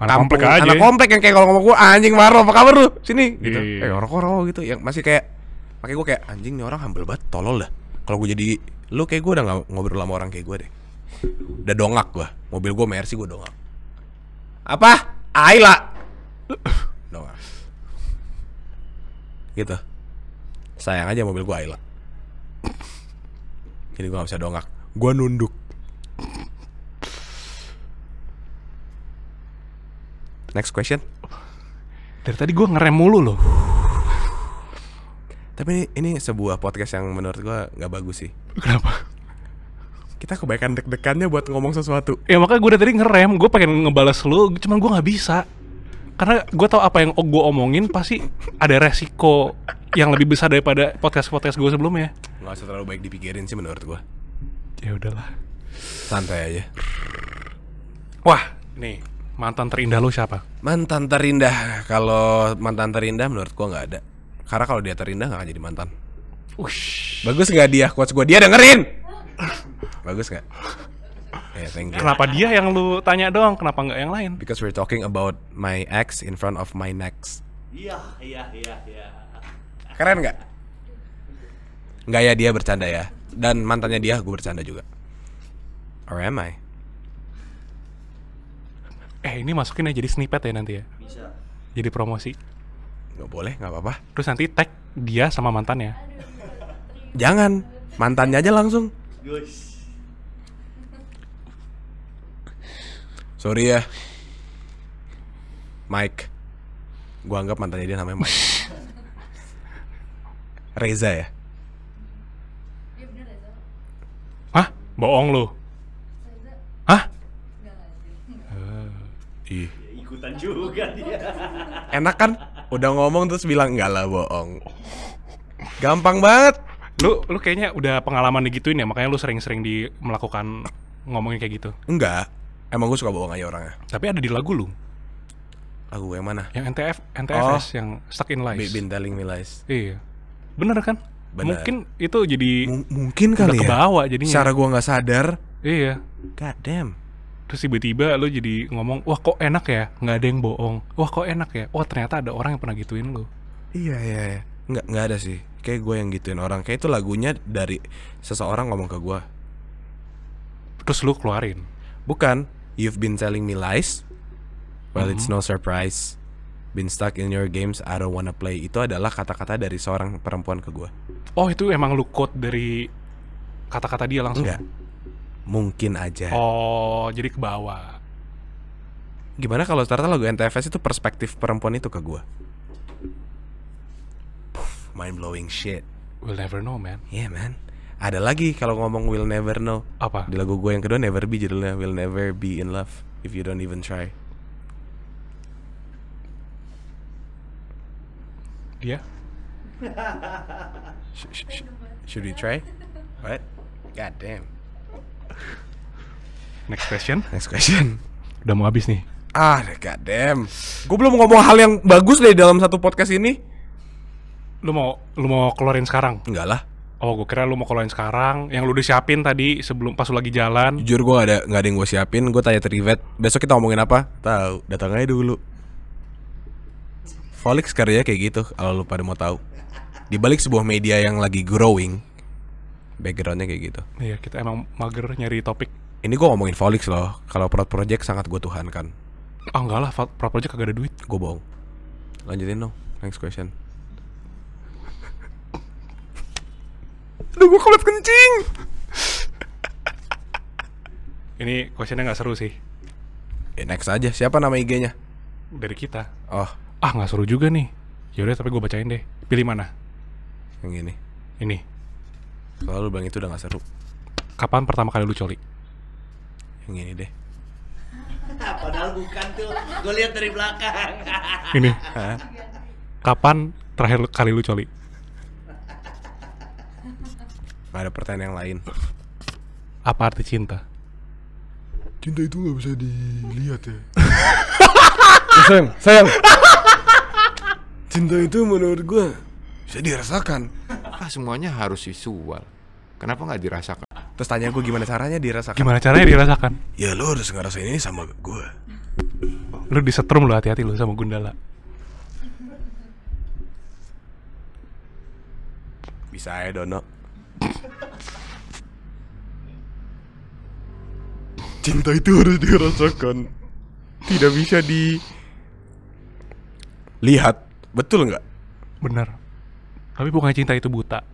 anak komplek aja anak komplek yang kayak kalau ngomong gue anjing marah apa kabar lu sini gitu yeah. Iya, iya. orang orang gitu yang masih kayak pakai gue kayak anjing nih orang humble banget tolol lah kalau gue jadi lu kayak gue udah nggak ngobrol sama orang kayak gue deh udah dongak gue mobil gue mercy gue dongak apa Aila doang gitu sayang aja mobil gue Aila jadi gue gak bisa dongak gue nunduk next question dari tadi gue ngerem mulu loh tapi ini, ini sebuah podcast yang menurut gue nggak bagus sih kenapa kita kebaikan deg-degannya buat ngomong sesuatu. Ya makanya gue tadi ngerem, gue pengen ngebalas lu, cuman gue nggak bisa. Karena gue tau apa yang gue omongin pasti ada resiko yang lebih besar daripada podcast-podcast gue sebelumnya. Gak usah terlalu baik dipikirin sih menurut gue. Ya udahlah. Santai aja. Wah, nih mantan terindah lo siapa? Mantan terindah, kalau mantan terindah menurut gue nggak ada. Karena kalau dia terindah gak akan jadi mantan. Ush. Bagus nggak dia quotes gue? Dia dengerin. Bagus gak? Yeah, thank you. Kenapa dia yang lu tanya doang? Kenapa nggak yang lain? Because we're talking about my ex in front of my next. Iya, iya, iya, iya. Keren nggak? Nggak ya dia bercanda ya. Dan mantannya dia gue bercanda juga. Or am I? Eh ini masukin ya jadi snippet ya nanti ya. Bisa. Jadi promosi. Gak boleh, nggak apa-apa. Terus nanti tag dia sama mantannya. Jangan, mantannya aja langsung. Gus. Sorry ya. Mike. Gua anggap mantannya dia namanya Mike. Reza ya? Iya, Hah? Bohong lu. Hah? Uh, ih. Ya, ikutan juga dia. Enak kan? Udah ngomong terus bilang enggak lah bohong. Gampang banget. Lu lu kayaknya udah pengalaman digituin ya, makanya lu sering-sering di melakukan ngomongin kayak gitu. Enggak. Emang gue suka bohong aja orangnya. Tapi ada di lagu lu. Lagu yang mana? Yang NTF, NTFS oh. yang Stuck in Lies. bin been telling me lies. Iya. Bener kan? Bener. Mungkin itu jadi M mungkin kali ya. kebawa jadinya. cara gua nggak sadar. Iya. God damn. Terus tiba-tiba lu jadi ngomong, "Wah, kok enak ya? nggak ada yang bohong. Wah, kok enak ya? Wah, ternyata ada orang yang pernah gituin lu." Iya, iya, iya. Nggak, nggak ada sih kayak gue yang gituin orang kayak itu lagunya dari seseorang ngomong ke gue terus lu keluarin bukan you've been telling me lies well mm -hmm. it's mm-hmm. no surprise been stuck in your games I don't wanna play itu adalah kata-kata dari seorang perempuan ke gue oh itu emang lu quote dari kata-kata dia langsung enggak iya. mungkin aja oh jadi ke bawah gimana kalau ternyata lagu NTFS itu perspektif perempuan itu ke gue mind blowing shit. We'll never know, man. Yeah, man. Ada lagi kalau ngomong we'll never know. Apa? Di lagu gue yang kedua Never Be judulnya We'll Never Be in Love if you don't even try. Yeah. sh sh sh should we try? What? God damn. Next question. Next question. Udah mau habis nih. Ah, god damn. Gue belum ngomong hal yang bagus deh dalam satu podcast ini. Lu mau lu mau keluarin sekarang? Enggak lah. Oh, gue kira lu mau keluarin sekarang. Yang lu udah siapin tadi sebelum pas lu lagi jalan. Jujur gue gak ada nggak ada yang gue siapin. Gue tanya Trivet, besok kita ngomongin apa? Tahu, datang aja dulu. Volix karya kayak gitu, kalau lu pada mau tahu. Di balik sebuah media yang lagi growing, backgroundnya kayak gitu. Iya, kita emang mager nyari topik. Ini gue ngomongin Folix loh. Kalau Proud Project sangat gue tuhankan. Ah oh, enggak lah, Proud Project kagak ada duit. Gue bohong. Lanjutin dong, no. next question. Aduh, gue kebelet kencing. Ini questionnya gak seru sih. Ya, next aja. Siapa nama IG-nya? Dari kita. Oh. Ah, gak seru juga nih. Yaudah, tapi gue bacain deh. Pilih mana? Yang ini. Ini. Selalu bang itu udah gak seru. Kapan pertama kali lu coli? Yang ini deh. Padahal bukan tuh. Gue lihat dari belakang. ini. Kapan terakhir kali lu coli? Gak ada pertanyaan yang lain. Apa arti cinta? Cinta itu nggak bisa dilihat ya. Eh, sayang, sayang. Cinta itu menurut gue bisa dirasakan. Ah semuanya harus visual. Kenapa nggak dirasakan? Terus tanya gue gimana caranya dirasakan? Gimana caranya dirasakan? Ya lo harus ngerasain ini sama gue. Lo disetrum lo hati-hati lo sama Gundala. Bisa ya Dono. Cinta itu harus dirasakan. Tidak bisa dilihat. Betul nggak? Benar. Tapi bukan cinta itu buta.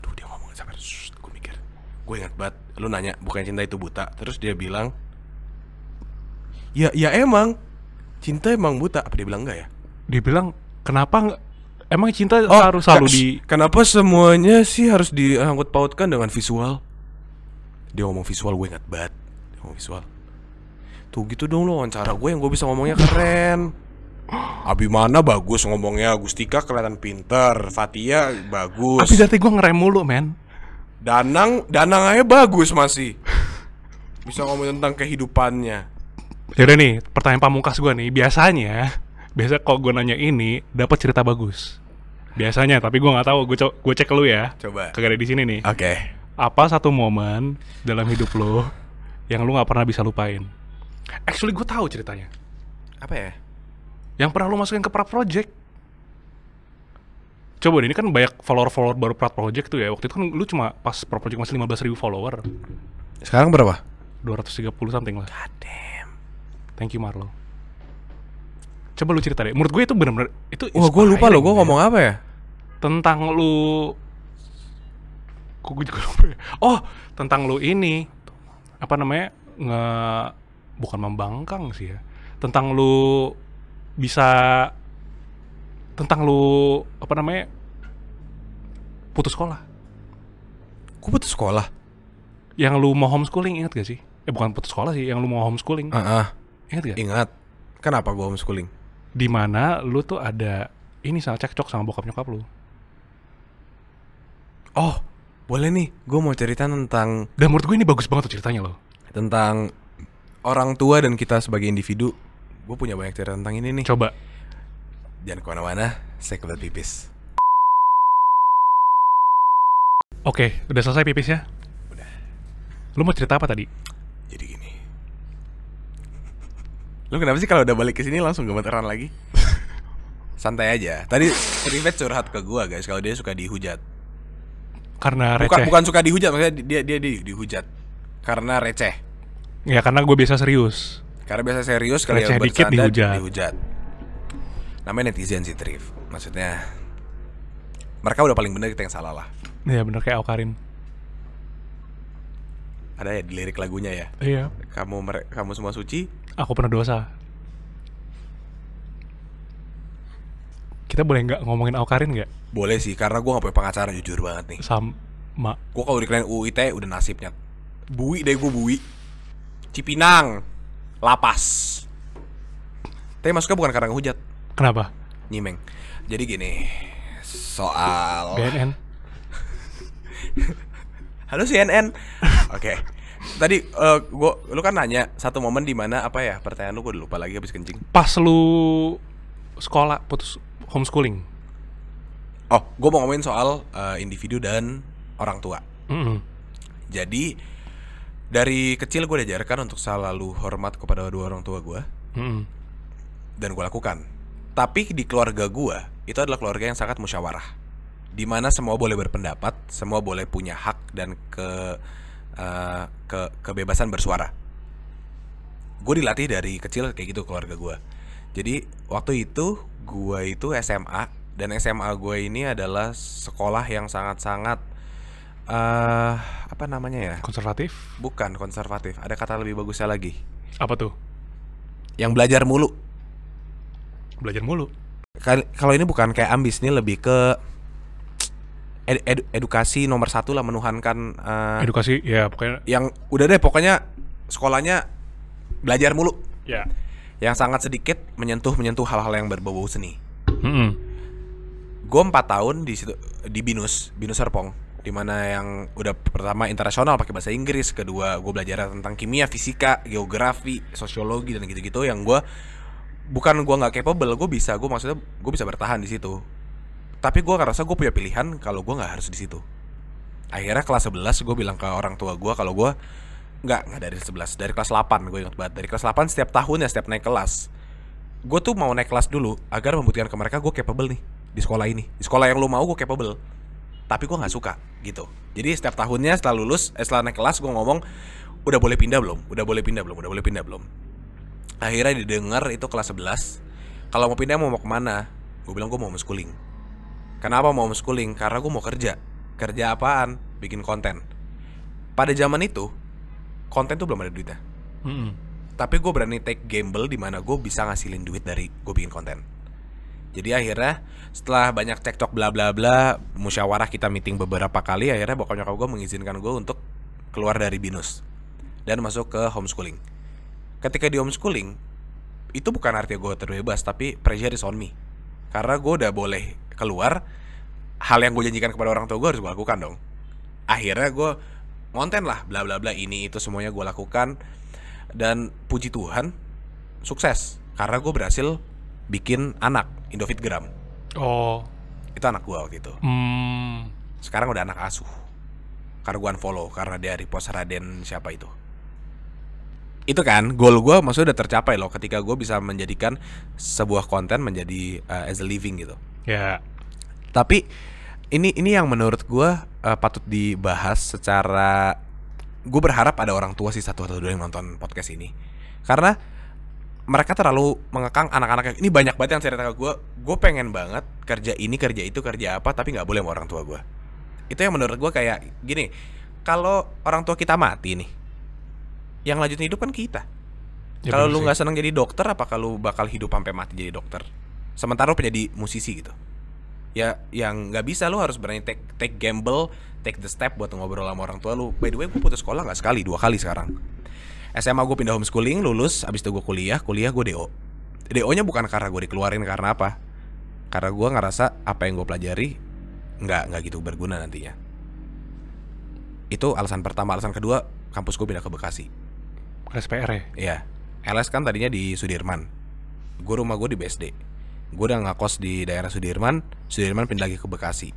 Aduh, dia ngomong sampai gue mikir. Gue ingat banget lu nanya bukan cinta itu buta, terus dia bilang Ya, ya emang cinta emang buta. Apa dia bilang enggak ya? Dia bilang kenapa enggak Emang cinta oh, harus selalu di Kenapa semuanya sih harus diangkut pautkan dengan visual? Dia ngomong visual gue ingat banget. Dia ngomong visual. Tuh gitu dong lo wawancara gue yang gue bisa ngomongnya keren. Abi mana bagus ngomongnya, Gustika kelihatan pinter, Fatia bagus. Tapi dari gue ngerem mulu, men. Danang, Danang aja bagus masih. Bisa ngomong tentang kehidupannya. Yaudah nih, pertanyaan pamungkas gue nih, biasanya biasa kalau gue nanya ini dapat cerita bagus Biasanya, tapi gue nggak tahu. Gue gue cek lu ya. Coba. Kagak ada di sini nih. Oke. Okay. Apa satu momen dalam hidup lo yang lu nggak pernah bisa lupain? Actually gue tahu ceritanya. Apa ya? Yang pernah lu masukin ke Prat Project. Coba deh, ini kan banyak follower-follower baru Prat Project tuh ya. Waktu itu kan lu cuma pas Prat Project masih 15 ribu follower. Sekarang berapa? 230 something lah. God damn. Thank you Marlo. Coba lu cerita deh. Menurut gue itu bener-bener itu Wah, gue lupa lo gue ngomong apa ya? tentang lu kok gue ya? oh tentang lu ini apa namanya nge bukan membangkang sih ya tentang lu bisa tentang lu apa namanya putus sekolah gue putus sekolah yang lu mau homeschooling ingat gak sih eh bukan putus sekolah sih yang lu mau homeschooling uh -uh. ingat gak ingat kenapa gue homeschooling di mana lu tuh ada ini salah cekcok sama bokap nyokap lu oh boleh nih gue mau cerita tentang dan menurut gue ini bagus banget tuh ceritanya loh tentang orang tua dan kita sebagai individu gue punya banyak cerita tentang ini nih coba jangan kemana-mana saya kebelet pipis oke udah selesai pipis ya. udah lu mau cerita apa tadi jadi gini lu kenapa sih kalau udah balik ke sini langsung gemeteran lagi santai aja tadi privet curhat ke gue guys kalau dia suka dihujat karena receh. Bukan, bukan suka dihujat, maksudnya dia dia, dia dihujat karena receh. Ya karena gue biasa serius. Karena biasa serius kalau receh dikit dihujat. dihujat. Namanya netizen sih Trif. Maksudnya mereka udah paling bener kita yang salah lah. Iya benar kayak karim Ada ya di lirik lagunya ya. Iya. Kamu kamu semua suci. Aku pernah dosa. kita boleh nggak ngomongin Aukarin nggak? Boleh sih, karena gue gak punya pengacara jujur banget nih. Sama. Gue kalau dikelain UIT udah nasibnya. Bui deh gue bui. Cipinang, Lapas. Tapi masuknya bukan karena hujat. Kenapa? Nyimeng. Jadi gini, soal BNN. Halo CNN. Oke. Okay. Tadi uh, gua lu kan nanya satu momen di mana apa ya? Pertanyaan lu gue lupa lagi habis kencing. Pas lu sekolah putus homeschooling. Oh, gue mau ngomongin soal uh, individu dan orang tua. Mm -hmm. Jadi dari kecil gue diajarkan untuk selalu hormat kepada dua orang tua gue, mm -hmm. dan gue lakukan. Tapi di keluarga gue itu adalah keluarga yang sangat musyawarah, di mana semua boleh berpendapat, semua boleh punya hak dan ke uh, ke kebebasan bersuara. Gue dilatih dari kecil kayak gitu keluarga gue jadi waktu itu gue itu SMA dan SMA gue ini adalah sekolah yang sangat-sangat uh, apa namanya ya? Konservatif? Bukan konservatif. Ada kata lebih bagusnya lagi. Apa tuh? Yang belajar mulu. Belajar mulu. Kan, kalau ini bukan kayak ambis, ini lebih ke ed ed edukasi nomor satu lah menuhankan. Uh, edukasi, ya pokoknya. Yang udah deh, pokoknya sekolahnya belajar mulu. Ya. Yeah yang sangat sedikit menyentuh menyentuh hal-hal yang berbau seni. hmm Gue empat tahun di situ di binus binus Serpong di mana yang udah pertama internasional pakai bahasa Inggris, kedua gue belajar tentang kimia, fisika, geografi, sosiologi dan gitu-gitu yang gue bukan gue nggak capable, gue bisa, gue maksudnya gue bisa bertahan di situ. Tapi gue ngerasa gue punya pilihan kalau gue nggak harus di situ. Akhirnya kelas 11 gue bilang ke orang tua gue kalau gue Nggak, nggak dari 11, dari kelas 8 gue ingat banget. Dari kelas 8 setiap tahun ya setiap naik kelas. Gue tuh mau naik kelas dulu agar membuktikan ke mereka gue capable nih di sekolah ini. Di sekolah yang lo mau gue capable. Tapi gue nggak suka gitu. Jadi setiap tahunnya setelah lulus, eh, setelah naik kelas gue ngomong udah boleh pindah belum? Udah boleh pindah belum? Udah boleh pindah belum? Akhirnya didengar itu kelas 11 Kalau mau pindah mau mau kemana? Gue bilang gue mau homeschooling Kenapa mau homeschooling? Karena gue mau kerja Kerja apaan? Bikin konten Pada zaman itu konten tuh belum ada duitnya. hmm Tapi gue berani take gamble di mana gue bisa ngasilin duit dari gue bikin konten. Jadi akhirnya setelah banyak cekcok bla bla bla, musyawarah kita meeting beberapa kali, akhirnya bokap nyokap gue mengizinkan gue untuk keluar dari binus dan masuk ke homeschooling. Ketika di homeschooling, itu bukan artinya gue terbebas, tapi pressure is on me. Karena gue udah boleh keluar, hal yang gue janjikan kepada orang tua gue harus gue lakukan dong. Akhirnya gue konten lah bla bla bla ini itu semuanya gue lakukan dan puji Tuhan sukses karena gue berhasil bikin anak Indofitgram oh itu anak gue waktu itu hmm. sekarang udah anak asuh karena gue unfollow karena dia repost Raden siapa itu itu kan goal gue maksudnya udah tercapai loh ketika gue bisa menjadikan sebuah konten menjadi uh, as a living gitu ya yeah. tapi ini ini yang menurut gue uh, patut dibahas secara gue berharap ada orang tua sih satu atau dua yang nonton podcast ini karena mereka terlalu mengekang anak-anaknya ini banyak banget yang cerita ke gue gue pengen banget kerja ini kerja itu kerja apa tapi nggak boleh sama orang tua gue itu yang menurut gue kayak gini kalau orang tua kita mati nih yang lanjut hidup kan kita ya, kalau lu nggak seneng jadi dokter apa kalau bakal hidup sampai mati jadi dokter sementara lu jadi musisi gitu ya yang nggak bisa lu harus berani take take gamble take the step buat ngobrol sama orang tua lu by the way gue putus sekolah nggak sekali dua kali sekarang SMA gue pindah homeschooling lulus abis itu gue kuliah kuliah gue do do nya bukan karena gue dikeluarin karena apa karena gue ngerasa apa yang gue pelajari nggak nggak gitu berguna nantinya itu alasan pertama alasan kedua kampus gue pindah ke Bekasi LSPR ya? Iya LS kan tadinya di Sudirman gue rumah gue di BSD gue udah kos di daerah Sudirman Sudirman pindah lagi ke Bekasi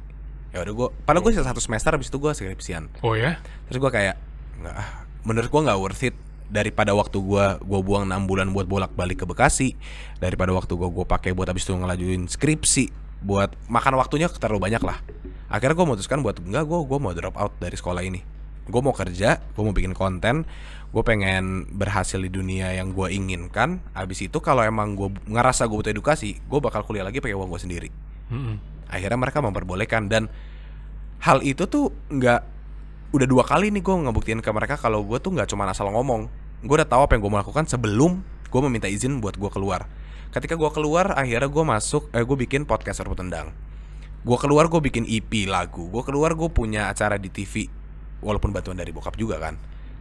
ya udah gue padahal gue satu semester habis itu gue skripsian oh ya terus gue kayak nggak ah, menurut gue nggak worth it daripada waktu gue gue buang enam bulan buat bolak balik ke Bekasi daripada waktu gue gue pakai buat habis itu ngelajuin skripsi buat makan waktunya terlalu banyak lah akhirnya gue memutuskan buat enggak gue gue mau drop out dari sekolah ini gue mau kerja gue mau bikin konten gue pengen berhasil di dunia yang gue inginkan abis itu kalau emang gue ngerasa gue butuh edukasi gue bakal kuliah lagi pakai uang gue sendiri mm-hmm. akhirnya mereka memperbolehkan dan hal itu tuh nggak udah dua kali nih gue ngebuktiin ke mereka kalau gue tuh nggak cuma asal ngomong gue udah tahu apa yang gue mau lakukan sebelum gue meminta izin buat gue keluar ketika gue keluar akhirnya gue masuk eh, gue bikin podcast serbu tendang gue keluar gue bikin EP lagu gue keluar gue punya acara di TV walaupun bantuan dari bokap juga kan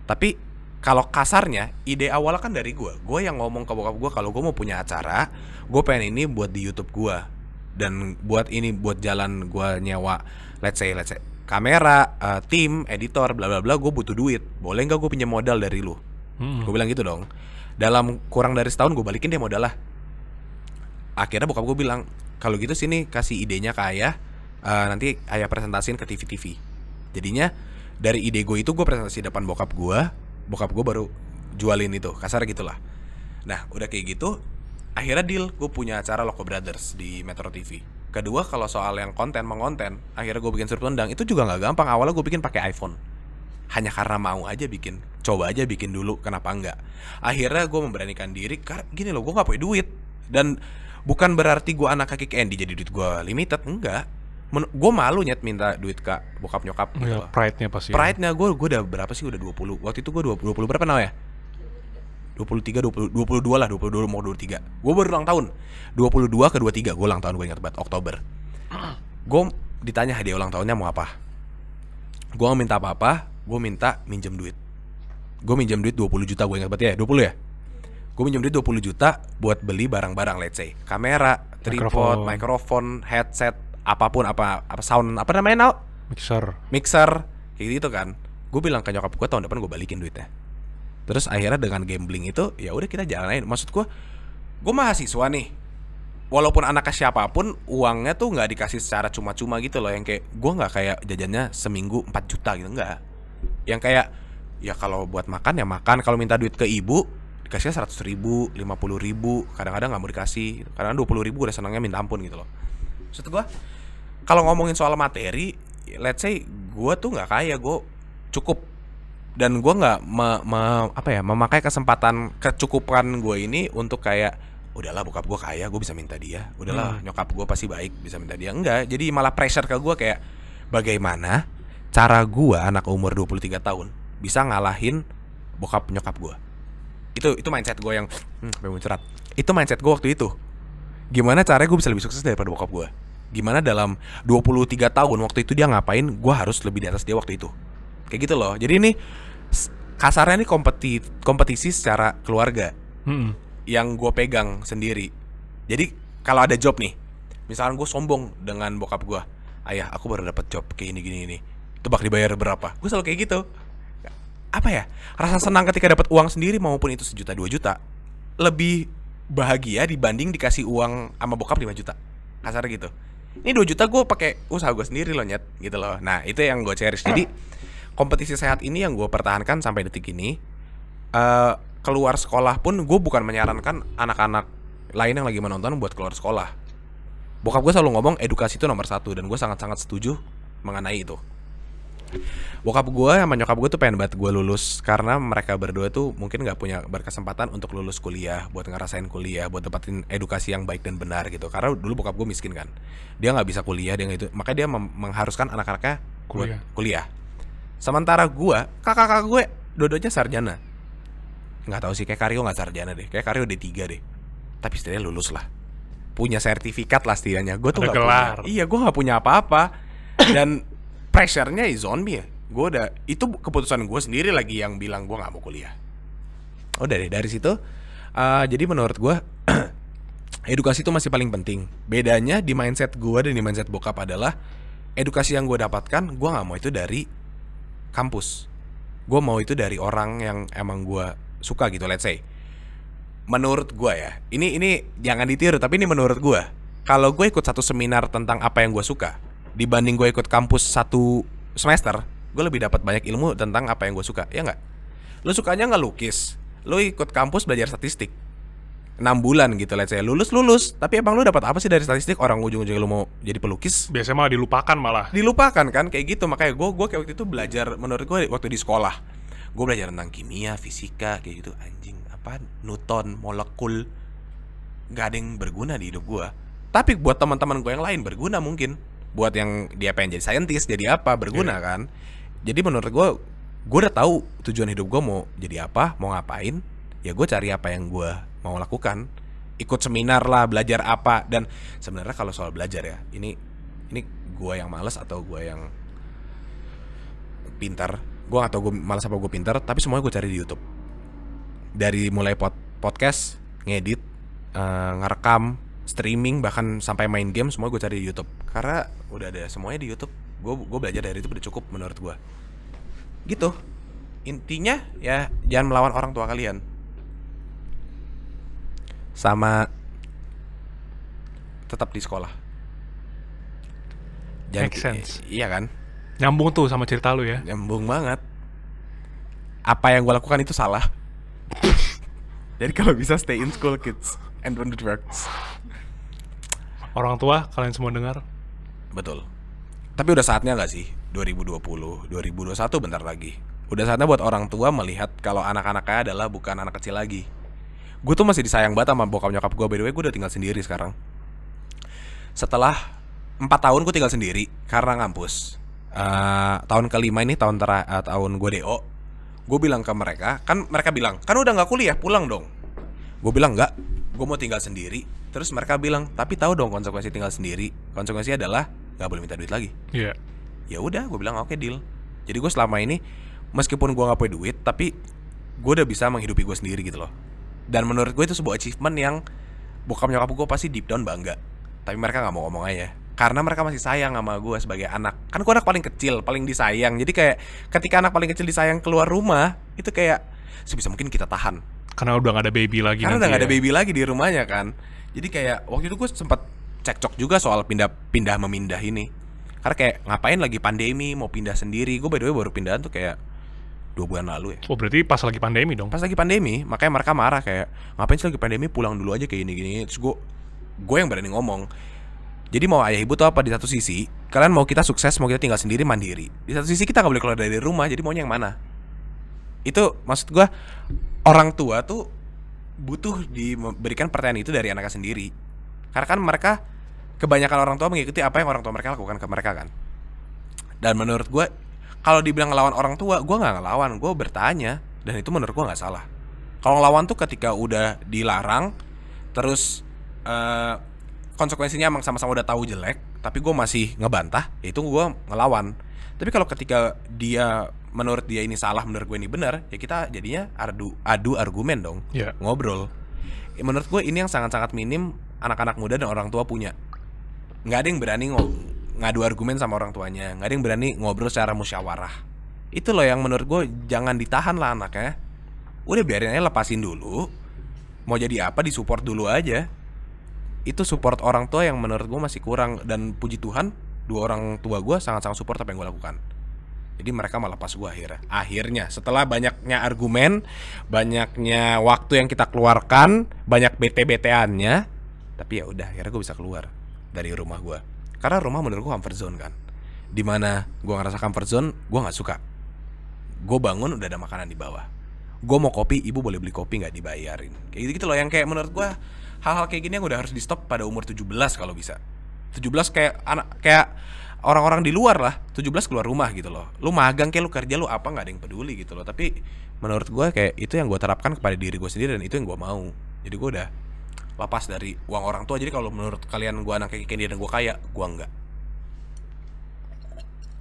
tapi kalau kasarnya ide awalnya kan dari gue gue yang ngomong ke bokap gue kalau gue mau punya acara gue pengen ini buat di YouTube gue dan buat ini buat jalan gue nyewa let's say let's say kamera uh, tim editor bla bla bla gue butuh duit boleh nggak gue pinjam modal dari lu hmm. gue bilang gitu dong dalam kurang dari setahun gue balikin deh modal lah akhirnya bokap gue bilang kalau gitu sini kasih idenya ke ayah uh, nanti ayah presentasiin ke TV TV jadinya dari ide gue itu gue presentasi depan bokap gue bokap gue baru jualin itu kasar gitulah nah udah kayak gitu akhirnya deal gue punya acara Loco Brothers di Metro TV kedua kalau soal yang konten mengonten akhirnya gue bikin surat undang itu juga nggak gampang awalnya gue bikin pakai iPhone hanya karena mau aja bikin coba aja bikin dulu kenapa enggak akhirnya gue memberanikan diri karena gini loh gue nggak punya duit dan bukan berarti gue anak kaki Andy jadi duit gue limited enggak gue malu nyet minta duit ke bokap nyokap gitu ya, pride-nya pasti pride-nya gue gue udah berapa sih udah 20 waktu itu gue 20, 20 berapa now ya 23, 20, 22 lah, 22 mau 23 Gue baru ulang tahun 22 ke 23, gue ulang tahun gue ingat banget, Oktober Gue ditanya hadiah ulang tahunnya mau apa Gue gak minta apa-apa, gue minta minjem duit Gue minjem duit 20 juta, gue ingat banget ya, 20 ya Gue minjem duit 20 juta buat beli barang-barang let's say Kamera, tripod, mikrofon, mikrofon headset, apapun apa apa sound apa namanya now mixer mixer kayak gitu kan gue bilang ke nyokap gue tahun depan gue balikin duitnya terus akhirnya dengan gambling itu ya udah kita jalanin maksud gue gue mahasiswa nih walaupun anaknya siapapun uangnya tuh nggak dikasih secara cuma-cuma gitu loh yang kayak gue nggak kayak jajannya seminggu 4 juta gitu nggak yang kayak ya kalau buat makan ya makan kalau minta duit ke ibu dikasihnya seratus ribu lima puluh ribu kadang-kadang nggak mau dikasih kadang dua puluh ribu udah senangnya minta ampun gitu loh maksud gue kalau ngomongin soal materi let's say gue tuh nggak kaya gue cukup dan gue nggak me, me, apa ya memakai kesempatan kecukupan gue ini untuk kayak udahlah bokap gue kaya gue bisa minta dia udahlah hmm. nyokap gue pasti baik bisa minta dia enggak jadi malah pressure ke gue kayak bagaimana cara gue anak umur 23 tahun bisa ngalahin bokap nyokap gue itu itu mindset gue yang hmm, cerat itu mindset gue waktu itu gimana caranya gue bisa lebih sukses daripada bokap gue gimana dalam 23 tahun waktu itu dia ngapain gue harus lebih di atas dia waktu itu kayak gitu loh jadi ini kasarnya ini kompeti kompetisi secara keluarga hmm. yang gue pegang sendiri jadi kalau ada job nih misalkan gue sombong dengan bokap gue ayah aku baru dapat job kayak ini gini ini tebak dibayar berapa gue selalu kayak gitu apa ya rasa senang ketika dapat uang sendiri maupun itu sejuta dua juta lebih bahagia dibanding dikasih uang sama bokap 5 juta kasar gitu ini 2 juta gue pakai usaha gue sendiri loh nyet gitu loh nah itu yang gue cherish jadi kompetisi sehat ini yang gue pertahankan sampai detik ini uh, keluar sekolah pun gue bukan menyarankan anak-anak lain yang lagi menonton buat keluar sekolah bokap gue selalu ngomong edukasi itu nomor satu dan gue sangat-sangat setuju mengenai itu bokap gue sama nyokap gue tuh pengen banget gue lulus karena mereka berdua tuh mungkin gak punya berkesempatan untuk lulus kuliah buat ngerasain kuliah buat dapetin edukasi yang baik dan benar gitu karena dulu bokap gue miskin kan dia gak bisa kuliah dia gak itu makanya dia mengharuskan anak-anaknya kuliah. kuliah sementara gue kakak-kakak gue dodonya sarjana Gak tahu sih kayak Karyo gak sarjana deh kayak Karyo D3 deh tapi setidaknya lulus lah punya sertifikat lah setidaknya gue tuh gak nggak punya iya gue gak punya apa-apa dan pressure-nya on ya gue udah itu keputusan gue sendiri lagi yang bilang gue nggak mau kuliah Oh dari dari situ uh, jadi menurut gue edukasi itu masih paling penting bedanya di mindset gue dan di mindset bokap adalah edukasi yang gue dapatkan gue nggak mau itu dari kampus gue mau itu dari orang yang emang gue suka gitu let's say menurut gue ya ini ini jangan ditiru tapi ini menurut gue kalau gue ikut satu seminar tentang apa yang gue suka dibanding gue ikut kampus satu semester gue lebih dapat banyak ilmu tentang apa yang gue suka ya nggak lo sukanya nggak lukis lo ikut kampus belajar statistik 6 bulan gitu lah saya lulus lulus tapi emang lo dapat apa sih dari statistik orang ujung-ujungnya lu mau jadi pelukis biasanya malah dilupakan malah dilupakan kan kayak gitu makanya gue gue kayak waktu itu belajar menurut gue waktu di sekolah gue belajar tentang kimia fisika kayak gitu anjing apa Newton molekul gak ada yang berguna di hidup gue tapi buat teman-teman gue yang lain berguna mungkin buat yang dia pengen jadi saintis jadi apa berguna yeah. kan jadi menurut gue gue udah tahu tujuan hidup gue mau jadi apa mau ngapain ya gue cari apa yang gue mau lakukan ikut seminar lah belajar apa dan sebenarnya kalau soal belajar ya ini ini gue yang males atau gue yang pintar gue atau gue malas apa gue pintar tapi semuanya gue cari di YouTube dari mulai pod podcast ngedit uh, ngerekam streaming bahkan sampai main game semua gue cari di YouTube karena udah ada semuanya di YouTube gue gue belajar dari itu udah cukup menurut gue gitu intinya ya jangan melawan orang tua kalian sama tetap di sekolah jangan Make sense. iya kan nyambung tuh sama cerita lu ya nyambung banget apa yang gue lakukan itu salah jadi kalau bisa stay in school kids and don't do drugs orang tua kalian semua dengar. Betul. Tapi udah saatnya gak sih 2020, 2021 bentar lagi. Udah saatnya buat orang tua melihat kalau anak-anaknya adalah bukan anak kecil lagi. Gue tuh masih disayang banget sama bokap nyokap gue. By gue udah tinggal sendiri sekarang. Setelah empat tahun gue tinggal sendiri karena ngampus. Uh, tahun kelima ini tahun tera uh, tahun gue do gue bilang ke mereka kan mereka bilang kan udah nggak kuliah pulang dong gue bilang nggak gue mau tinggal sendiri Terus mereka bilang, tapi tahu dong konsekuensi tinggal sendiri. konsekuensi adalah nggak boleh minta duit lagi. Iya. Yeah. Ya udah, gue bilang oke okay, deal. Jadi gue selama ini meskipun gue nggak punya duit, tapi gue udah bisa menghidupi gue sendiri gitu loh. Dan menurut gue itu sebuah achievement yang bokap nyokap gue pasti deep down bangga. Tapi mereka nggak mau ngomong aja karena mereka masih sayang sama gue sebagai anak kan gue anak paling kecil paling disayang jadi kayak ketika anak paling kecil disayang keluar rumah itu kayak sebisa mungkin kita tahan karena udah gak ada baby lagi karena udah ya. gak ada baby lagi di rumahnya kan jadi kayak waktu itu gue sempat cekcok juga soal pindah pindah memindah ini karena kayak ngapain lagi pandemi mau pindah sendiri gue by the way baru pindahan tuh kayak dua bulan lalu ya oh berarti pas lagi pandemi dong pas lagi pandemi makanya mereka marah kayak ngapain sih lagi pandemi pulang dulu aja kayak gini gini terus gue gue yang berani ngomong jadi mau ayah ibu tuh apa di satu sisi kalian mau kita sukses mau kita tinggal sendiri mandiri di satu sisi kita nggak boleh keluar dari rumah jadi maunya yang mana itu maksud gue orang tua tuh butuh diberikan pertanyaan itu dari anaknya sendiri. Karena kan mereka kebanyakan orang tua mengikuti apa yang orang tua mereka lakukan ke mereka kan. Dan menurut gue, kalau dibilang ngelawan orang tua, gue nggak ngelawan, gue bertanya dan itu menurut gue nggak salah. Kalau ngelawan tuh ketika udah dilarang, terus uh, konsekuensinya emang sama-sama udah tahu jelek, tapi gue masih ngebantah, itu gue ngelawan. Tapi kalau ketika dia menurut dia ini salah menurut gue ini benar ya kita jadinya adu adu argumen dong yeah. ngobrol ya, menurut gue ini yang sangat-sangat minim anak-anak muda dan orang tua punya nggak ada yang berani ngadu argumen sama orang tuanya nggak ada yang berani ngobrol secara musyawarah itu loh yang menurut gue jangan ditahan lah anaknya udah biarin aja lepasin dulu mau jadi apa disupport dulu aja itu support orang tua yang menurut gue masih kurang dan puji Tuhan dua orang tua gue sangat-sangat support apa yang gue lakukan jadi mereka malah pas gue akhirnya. Akhirnya setelah banyaknya argumen, banyaknya waktu yang kita keluarkan, banyak bete-beteannya, tapi ya udah akhirnya gue bisa keluar dari rumah gue. Karena rumah menurut gue comfort zone kan. Dimana gue ngerasa comfort zone, gue nggak suka. Gue bangun udah ada makanan di bawah. Gue mau kopi, ibu boleh beli kopi nggak dibayarin. Kayak gitu, gitu loh yang kayak menurut gue hal-hal kayak gini yang udah harus di stop pada umur 17 kalau bisa. 17 kayak anak kayak orang-orang di luar lah 17 keluar rumah gitu loh lu magang kayak lu kerja lu apa nggak ada yang peduli gitu loh tapi menurut gue kayak itu yang gue terapkan kepada diri gue sendiri dan itu yang gue mau jadi gue udah lepas dari uang orang tua jadi kalau menurut kalian gue anak kayak dia dan gue kaya gue enggak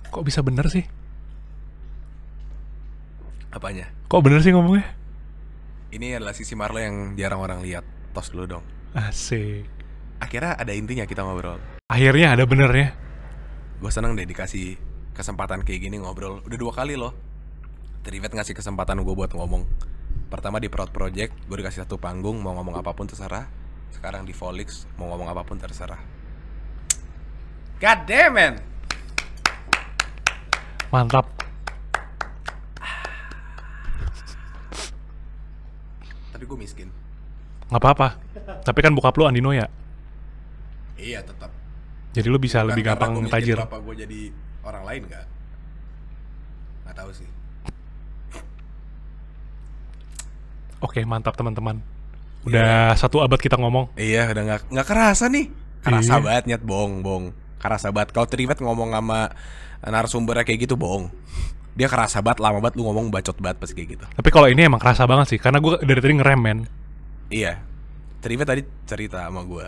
kok bisa bener sih apanya kok bener sih ngomongnya ini adalah sisi Marlo yang jarang orang lihat tos dulu dong asik akhirnya ada intinya kita ngobrol akhirnya ada benernya gue seneng deh dikasih kesempatan kayak gini ngobrol udah dua kali loh Trivet ngasih kesempatan gue buat ngomong pertama di Proud Project gue dikasih satu panggung mau ngomong apapun terserah sekarang di Volix mau ngomong apapun terserah God damn man mantap tapi gue miskin nggak apa-apa tapi kan bokap lu Andino ya iya tetap jadi lu bisa Bukan lebih gampang tajir. Bapak gue jadi orang lain gak? Gak tahu sih. Oke, mantap teman-teman. Iya. Udah yeah. satu abad kita ngomong. Iya, udah nggak nggak kerasa nih. Kerasa yeah. banget nyet bohong, bohong. Kerasa banget. Kalau terlibat ngomong sama narasumbernya kayak gitu bohong. Dia kerasa banget, lama banget lu ngomong bacot banget pas kayak gitu. Tapi kalau ini emang kerasa banget sih, karena gue dari tadi ngerem men. Iya. Terlibat tadi cerita sama gue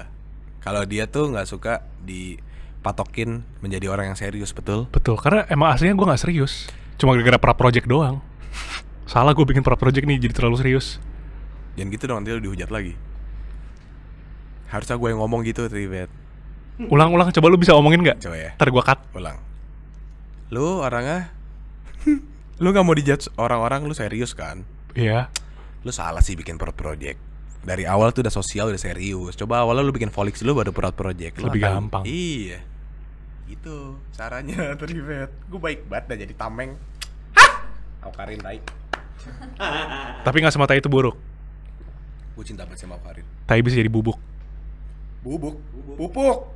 kalau dia tuh nggak suka dipatokin menjadi orang yang serius betul betul karena emang aslinya gue nggak serius cuma gara-gara pra project doang salah gue bikin pra project nih jadi terlalu serius jangan gitu dong nanti lu dihujat lagi harusnya gue yang ngomong gitu Trivet ulang-ulang coba lu bisa omongin nggak coba ya ntar gue cut ulang lu orangnya lu nggak mau dijudge orang-orang lu serius kan iya lu salah sih bikin pro project dari awal tuh udah sosial udah serius coba awalnya lu bikin folix dulu baru proud project lebih akan, gampang iya itu caranya terlibat gue baik banget dah jadi tameng hah Karin tai tapi nggak semata itu buruk gue cinta banget sama Karin. tai bisa jadi bubuk bubuk pupuk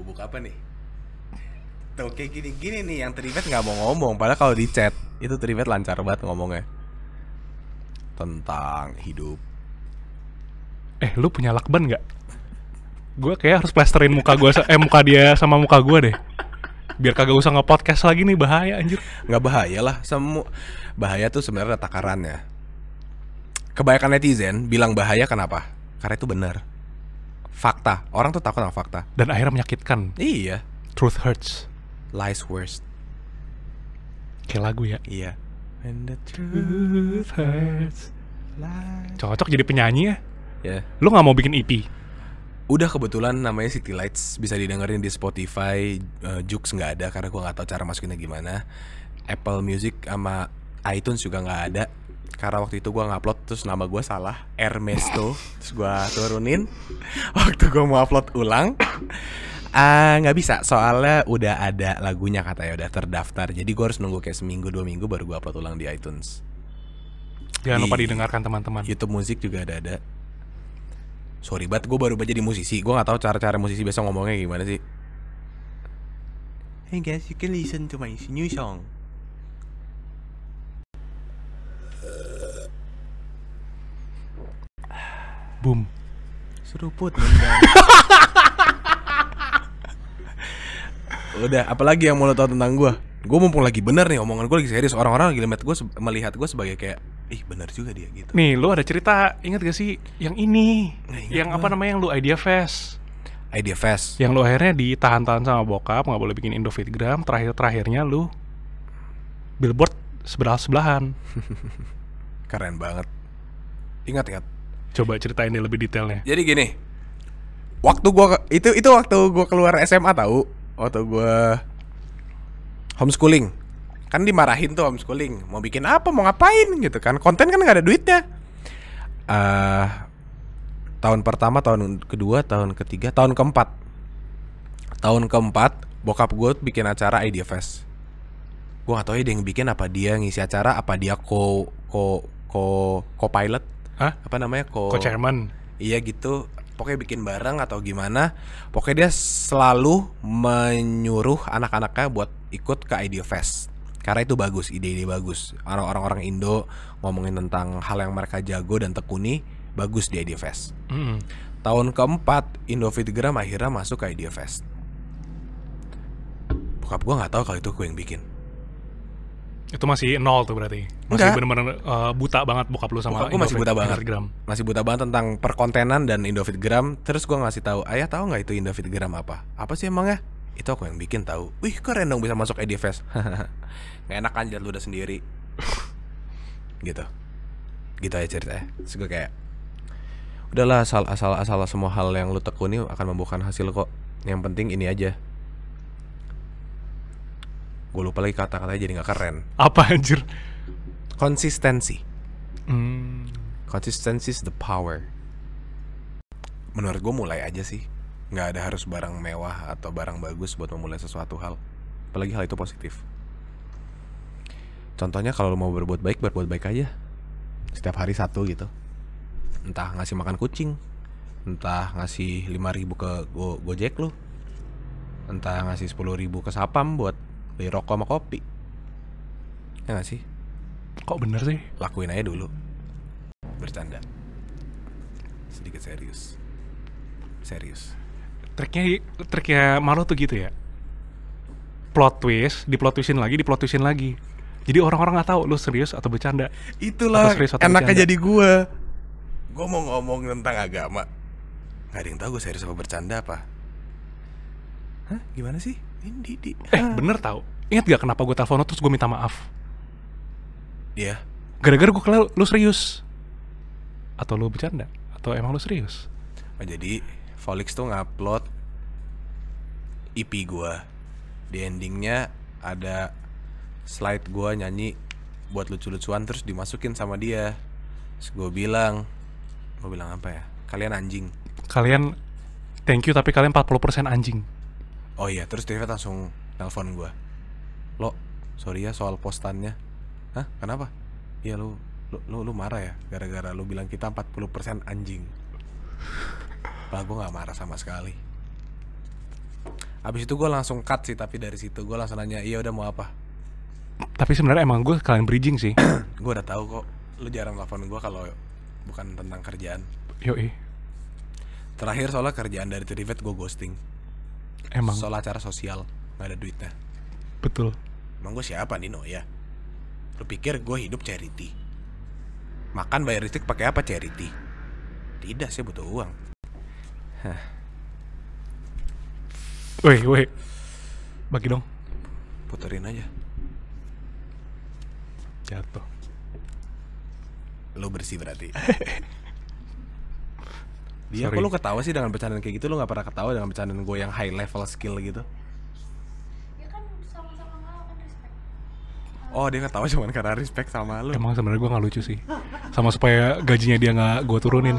bubuk apa nih Tuh kayak gini-gini nih yang terlibat nggak mau ngomong Padahal kalau di chat itu terlibat lancar banget ngomongnya tentang hidup. Eh, lu punya lakban nggak? Gue kayak harus plasterin muka gue, eh muka dia sama muka gue deh. Biar kagak usah nge-podcast lagi nih, bahaya anjir. Nggak bahaya lah, semu bahaya tuh sebenarnya takarannya. Kebanyakan netizen bilang bahaya kenapa? Karena itu bener. Fakta, orang tuh takut sama fakta. Dan akhirnya menyakitkan. Iya. Truth hurts. Lies worst. Kayak lagu ya? Iya When the truth hurts. Like... Cocok jadi penyanyi ya? Ya. Yeah. Lu gak mau bikin EP? Udah kebetulan namanya City Lights bisa didengerin di Spotify, uh, Jux nggak ada karena gue gak tahu cara masukinnya gimana. Apple Music sama iTunes juga gak ada karena waktu itu gue upload terus nama gue salah Ernesto terus gue turunin waktu gue mau upload ulang Ah, nggak uh, bisa soalnya udah ada lagunya katanya udah terdaftar jadi gue harus nunggu kayak seminggu dua minggu baru gue upload ulang di iTunes jangan di lupa didengarkan teman-teman YouTube musik juga ada ada sorry banget gue baru jadi musisi gue nggak tahu cara-cara musisi biasa ngomongnya gimana sih Hey guys, you can listen to my new song. Boom. Seruput Udah, apalagi yang mau lo tau tentang gue? Gue mumpung lagi bener nih, omongan gue lagi serius. Orang-orang lagi melihat gue melihat gue sebagai kayak ih bener juga dia gitu. Nih, lo ada cerita ingat gak sih yang ini? Nah, yang apa namanya yang lo Idea Fest? Idea Fest. Yang lo akhirnya ditahan-tahan sama bokap, Gak boleh bikin Indofitgram, terakhir-terakhirnya lo billboard sebelah-sebelahan. Keren banget. Ingat-ingat. Coba ceritain deh lebih detailnya. Jadi gini, waktu gue itu itu waktu gue keluar SMA tau waktu gue homeschooling kan dimarahin tuh homeschooling mau bikin apa mau ngapain gitu kan konten kan nggak ada duitnya uh, tahun pertama tahun kedua tahun ketiga tahun keempat tahun keempat bokap gue bikin acara Idea Fest gue gak tau ya dia yang bikin apa dia ngisi acara apa dia co co co co pilot Hah? apa namanya co co chairman iya gitu pokoknya bikin bareng atau gimana pokoknya dia selalu menyuruh anak-anaknya buat ikut ke Idea Fest karena itu bagus ide-ide bagus orang-orang Indo ngomongin tentang hal yang mereka jago dan tekuni bagus di Idea Fest mm. tahun keempat Indo Indofitgram akhirnya masuk ke Idea Fest bokap gue nggak tahu kalau itu gue yang bikin itu masih nol tuh berarti. Masih benar-benar uh, eh, buta banget bokap lu sama Gue masih buta banget. Instagram. Masih buta banget tentang perkontenan dan Indofitgram. Terus gue ngasih tahu, "Ayah tahu nggak itu Indofitgram apa?" "Apa sih emangnya?" "Itu aku yang bikin tahu." "Wih, keren dong bisa masuk Edifest nggak enak kan lu udah sendiri. gitu. Gitu aja ceritanya. Terus gue kayak udahlah asal asal asal semua hal yang lu tekuni akan membuahkan hasil kok. Yang penting ini aja gue lupa lagi kata-katanya jadi nggak keren apa anjir konsistensi konsistensi hmm. is the power menurut gue mulai aja sih nggak ada harus barang mewah atau barang bagus buat memulai sesuatu hal apalagi hal itu positif contohnya kalau lo mau berbuat baik berbuat baik aja setiap hari satu gitu entah ngasih makan kucing entah ngasih 5000 ke go Gojek lo entah ngasih 10.000 ke Sapam buat beli rokok sama kopi ya gak sih kok bener sih lakuin aja dulu bercanda sedikit serius serius triknya triknya malu tuh gitu ya plot twist di plot twistin lagi di plot twistin lagi jadi orang-orang nggak -orang tahu lu serius atau bercanda itulah atau serius atau enaknya bercanda. jadi gue gue mau ngomong tentang agama Gak ada yang tahu gue serius apa bercanda apa hah gimana sih Indi, di. Eh, eh, bener tau. Ingat gak kenapa gue telepon lo terus gue minta maaf? Iya. Yeah. Gara-gara gue kelar lu serius. Atau lu bercanda? Atau emang lu serius? Oh, jadi Volix tuh ngupload EP gue. Di endingnya ada slide gue nyanyi buat lucu-lucuan terus dimasukin sama dia. Terus gue bilang, gue bilang apa ya? Kalian anjing. Kalian thank you tapi kalian 40% anjing. Oh iya, terus David langsung nelpon gue. Lo, sorry ya soal postannya. Hah? Kenapa? Iya lu, lu, lu, lu marah ya? Gara-gara lu bilang kita 40% anjing. Lah gue gak marah sama sekali. Abis itu gue langsung cut sih, tapi dari situ gue langsung nanya, iya udah mau apa? Tapi sebenarnya emang gue kalian bridging sih. gue udah tahu kok, lu jarang telepon gue kalau bukan tentang kerjaan. Yoi. Terakhir soalnya kerjaan dari Trivet gue ghosting. Emang. Soal acara sosial, nggak ada duitnya. Betul. Emang gue siapa Nino ya? Lu pikir gue hidup charity? Makan bayar listrik pakai apa charity? Tidak, sih butuh uang. Hah. Woi woi. Bagi dong. Puterin aja. Jatuh. Lu bersih berarti. dia, kok lu ketawa sih dengan bercandaan kayak gitu? Lu gak pernah ketawa dengan bercandaan gue yang high level skill gitu? Ya kan sama-sama kan respect. Oh, dia ketawa cuma karena respect sama lu. Emang sebenarnya gue nggak lucu sih. Sama supaya gajinya dia gak gue turunin.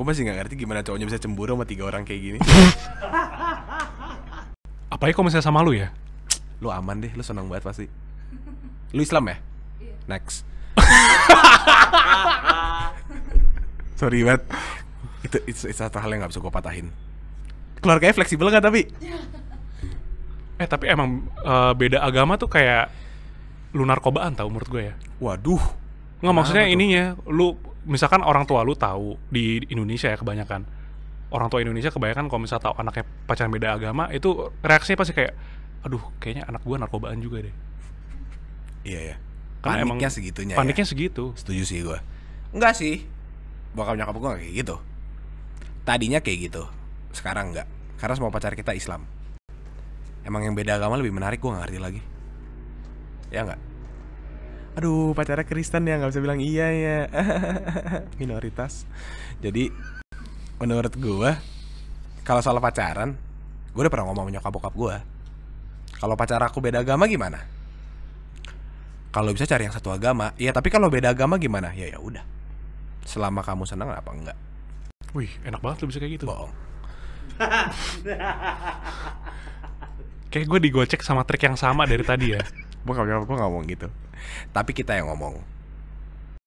gue masih gak ngerti gimana cowoknya bisa cemburu sama tiga orang kayak gini. Apalagi kalau misalnya sama lu ya? Lu aman deh, lu senang banget pasti. Lu Islam ya? Iya. Next. Sorry banget. Itu, itu, itu satu hal yang nggak bisa gue patahin. Keluarganya fleksibel nggak tapi? eh tapi emang e, beda agama tuh kayak lu narkobaan tau menurut gue ya. Waduh. Nggak maksudnya tuh? ininya, lu misalkan orang tua lu tahu di Indonesia ya kebanyakan orang tua Indonesia kebanyakan kalau misalnya tahu anaknya pacaran beda agama itu reaksinya pasti kayak aduh kayaknya anak gue narkobaan juga deh. Iya ya. Karena paniknya emang, segitunya ya? paniknya ya? segitu setuju sih gue enggak sih bokap nyokap gue kayak gitu tadinya kayak gitu sekarang enggak karena semua pacar kita Islam emang yang beda agama lebih menarik gue gak ngerti lagi ya enggak aduh pacarnya Kristen ya nggak bisa bilang iya ya minoritas jadi menurut gue kalau soal pacaran gue udah pernah ngomong sama nyokap bokap gue kalau pacar aku beda agama gimana kalau bisa cari yang satu agama ya tapi kalau beda agama gimana ya ya udah selama kamu senang apa enggak wih enak banget lu bisa kayak gitu bohong kayak gue digocek sama trik yang sama dari tadi ya gue gak, gue ngomong gitu tapi kita yang ngomong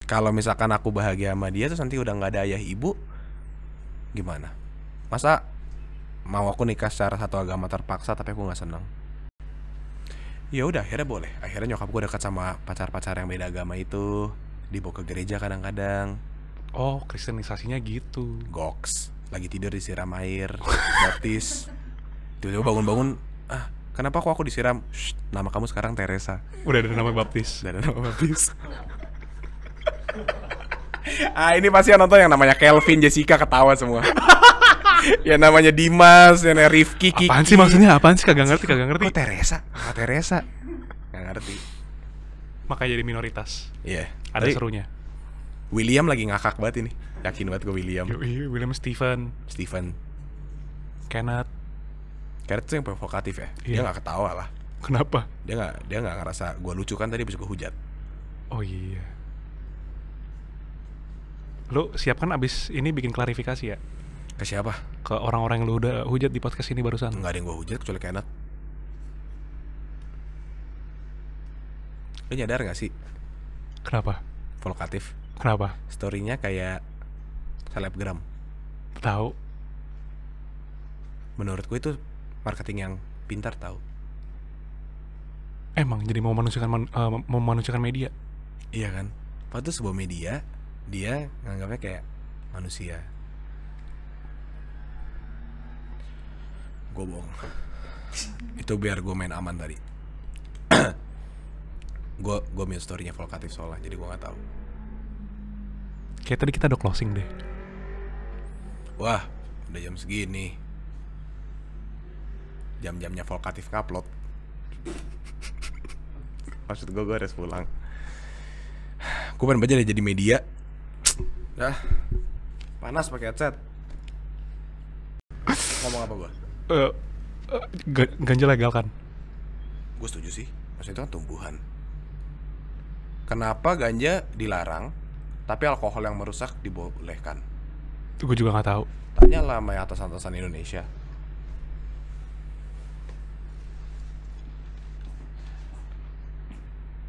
kalau misalkan aku bahagia sama dia terus nanti udah nggak ada ayah ibu gimana masa mau aku nikah secara satu agama terpaksa tapi aku nggak senang ya udah akhirnya boleh akhirnya nyokap gue dekat sama pacar-pacar yang beda agama itu dibawa ke gereja kadang-kadang oh kristenisasinya gitu goks lagi tidur disiram air baptis tiba-tiba bangun-bangun ah kenapa kok aku disiram Shh, nama kamu sekarang Teresa udah ada nama baptis udah ada nama baptis ah ini pasti yang nonton yang namanya Kelvin Jessica ketawa semua ya namanya Dimas, ya Rifki, Kiki. Apaan sih maksudnya? Apaan sih? Kagak ngerti, kagak ngerti. Kok Teresa? Kok Teresa? Gak ngerti. Makanya jadi minoritas. Iya. Yeah. Ada Tapi, serunya. William lagi ngakak banget ini. Yakin banget gue William. William Stephen. Stephen. Kenneth. Kenneth tuh yang provokatif ya. Yeah. Dia iya. gak ketawa lah. Kenapa? Dia gak, dia gak ngerasa gue lucu kan tadi abis gue hujat. Oh iya. Lo siapkan abis ini bikin klarifikasi ya? Ke siapa? Ke orang-orang yang lu udah hujat di podcast ini barusan. Nggak ada yang gue hujat, kecuali Kenneth. Lu nyadar gak sih? Kenapa? Volokatif. Kenapa? Storynya kayak selebgram. Tahu. Menurut gue itu marketing yang pintar tahu. Emang jadi mau manusiakan man, uh, memanusiakan media. Iya kan? Padahal sebuah media dia nganggapnya kayak manusia gue bohong itu biar gue main aman tadi gue gue mute storynya Volkatif soalnya jadi gue nggak tahu kayak tadi kita udah closing deh wah udah jam segini jam-jamnya Volkatif ngupload maksud gue gue harus pulang gue pengen belajar jadi media dah panas pakai headset ngomong apa gue Eh, eh, ganja legal kan? Gue setuju sih. Maksudnya itu kan tumbuhan. Kenapa ganja dilarang, tapi alkohol yang merusak dibolehkan? Tuh gue juga nggak tahu. Tanya lah sama atasan-atasan Indonesia.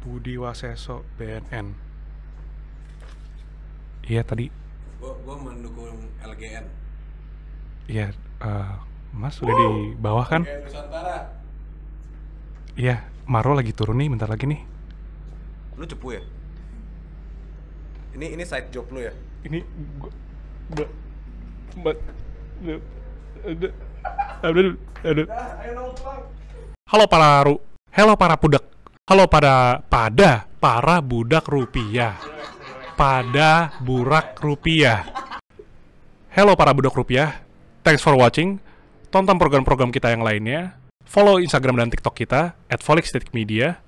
Budi Waseso BNN. Iya tadi. Gue mendukung LGN. Iya. Uh, Mas sudah di bawah kan? Iya, Maro lagi turun nih, bentar lagi nih. Lu cepu ya? Ini ini side job lu ya? Ini gua buat, Halo para ru, halo para budak, halo pada pada para budak rupiah, pada burak rupiah. Halo para budak rupiah, thanks for watching tonton program-program kita yang lainnya, follow Instagram dan TikTok kita at Media,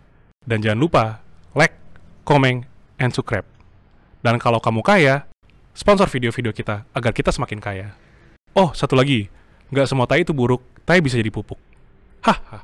dan jangan lupa like, comment, and subscribe. Dan kalau kamu kaya, sponsor video-video kita agar kita semakin kaya. Oh, satu lagi, nggak semua tai itu buruk, tai bisa jadi pupuk. Hahaha.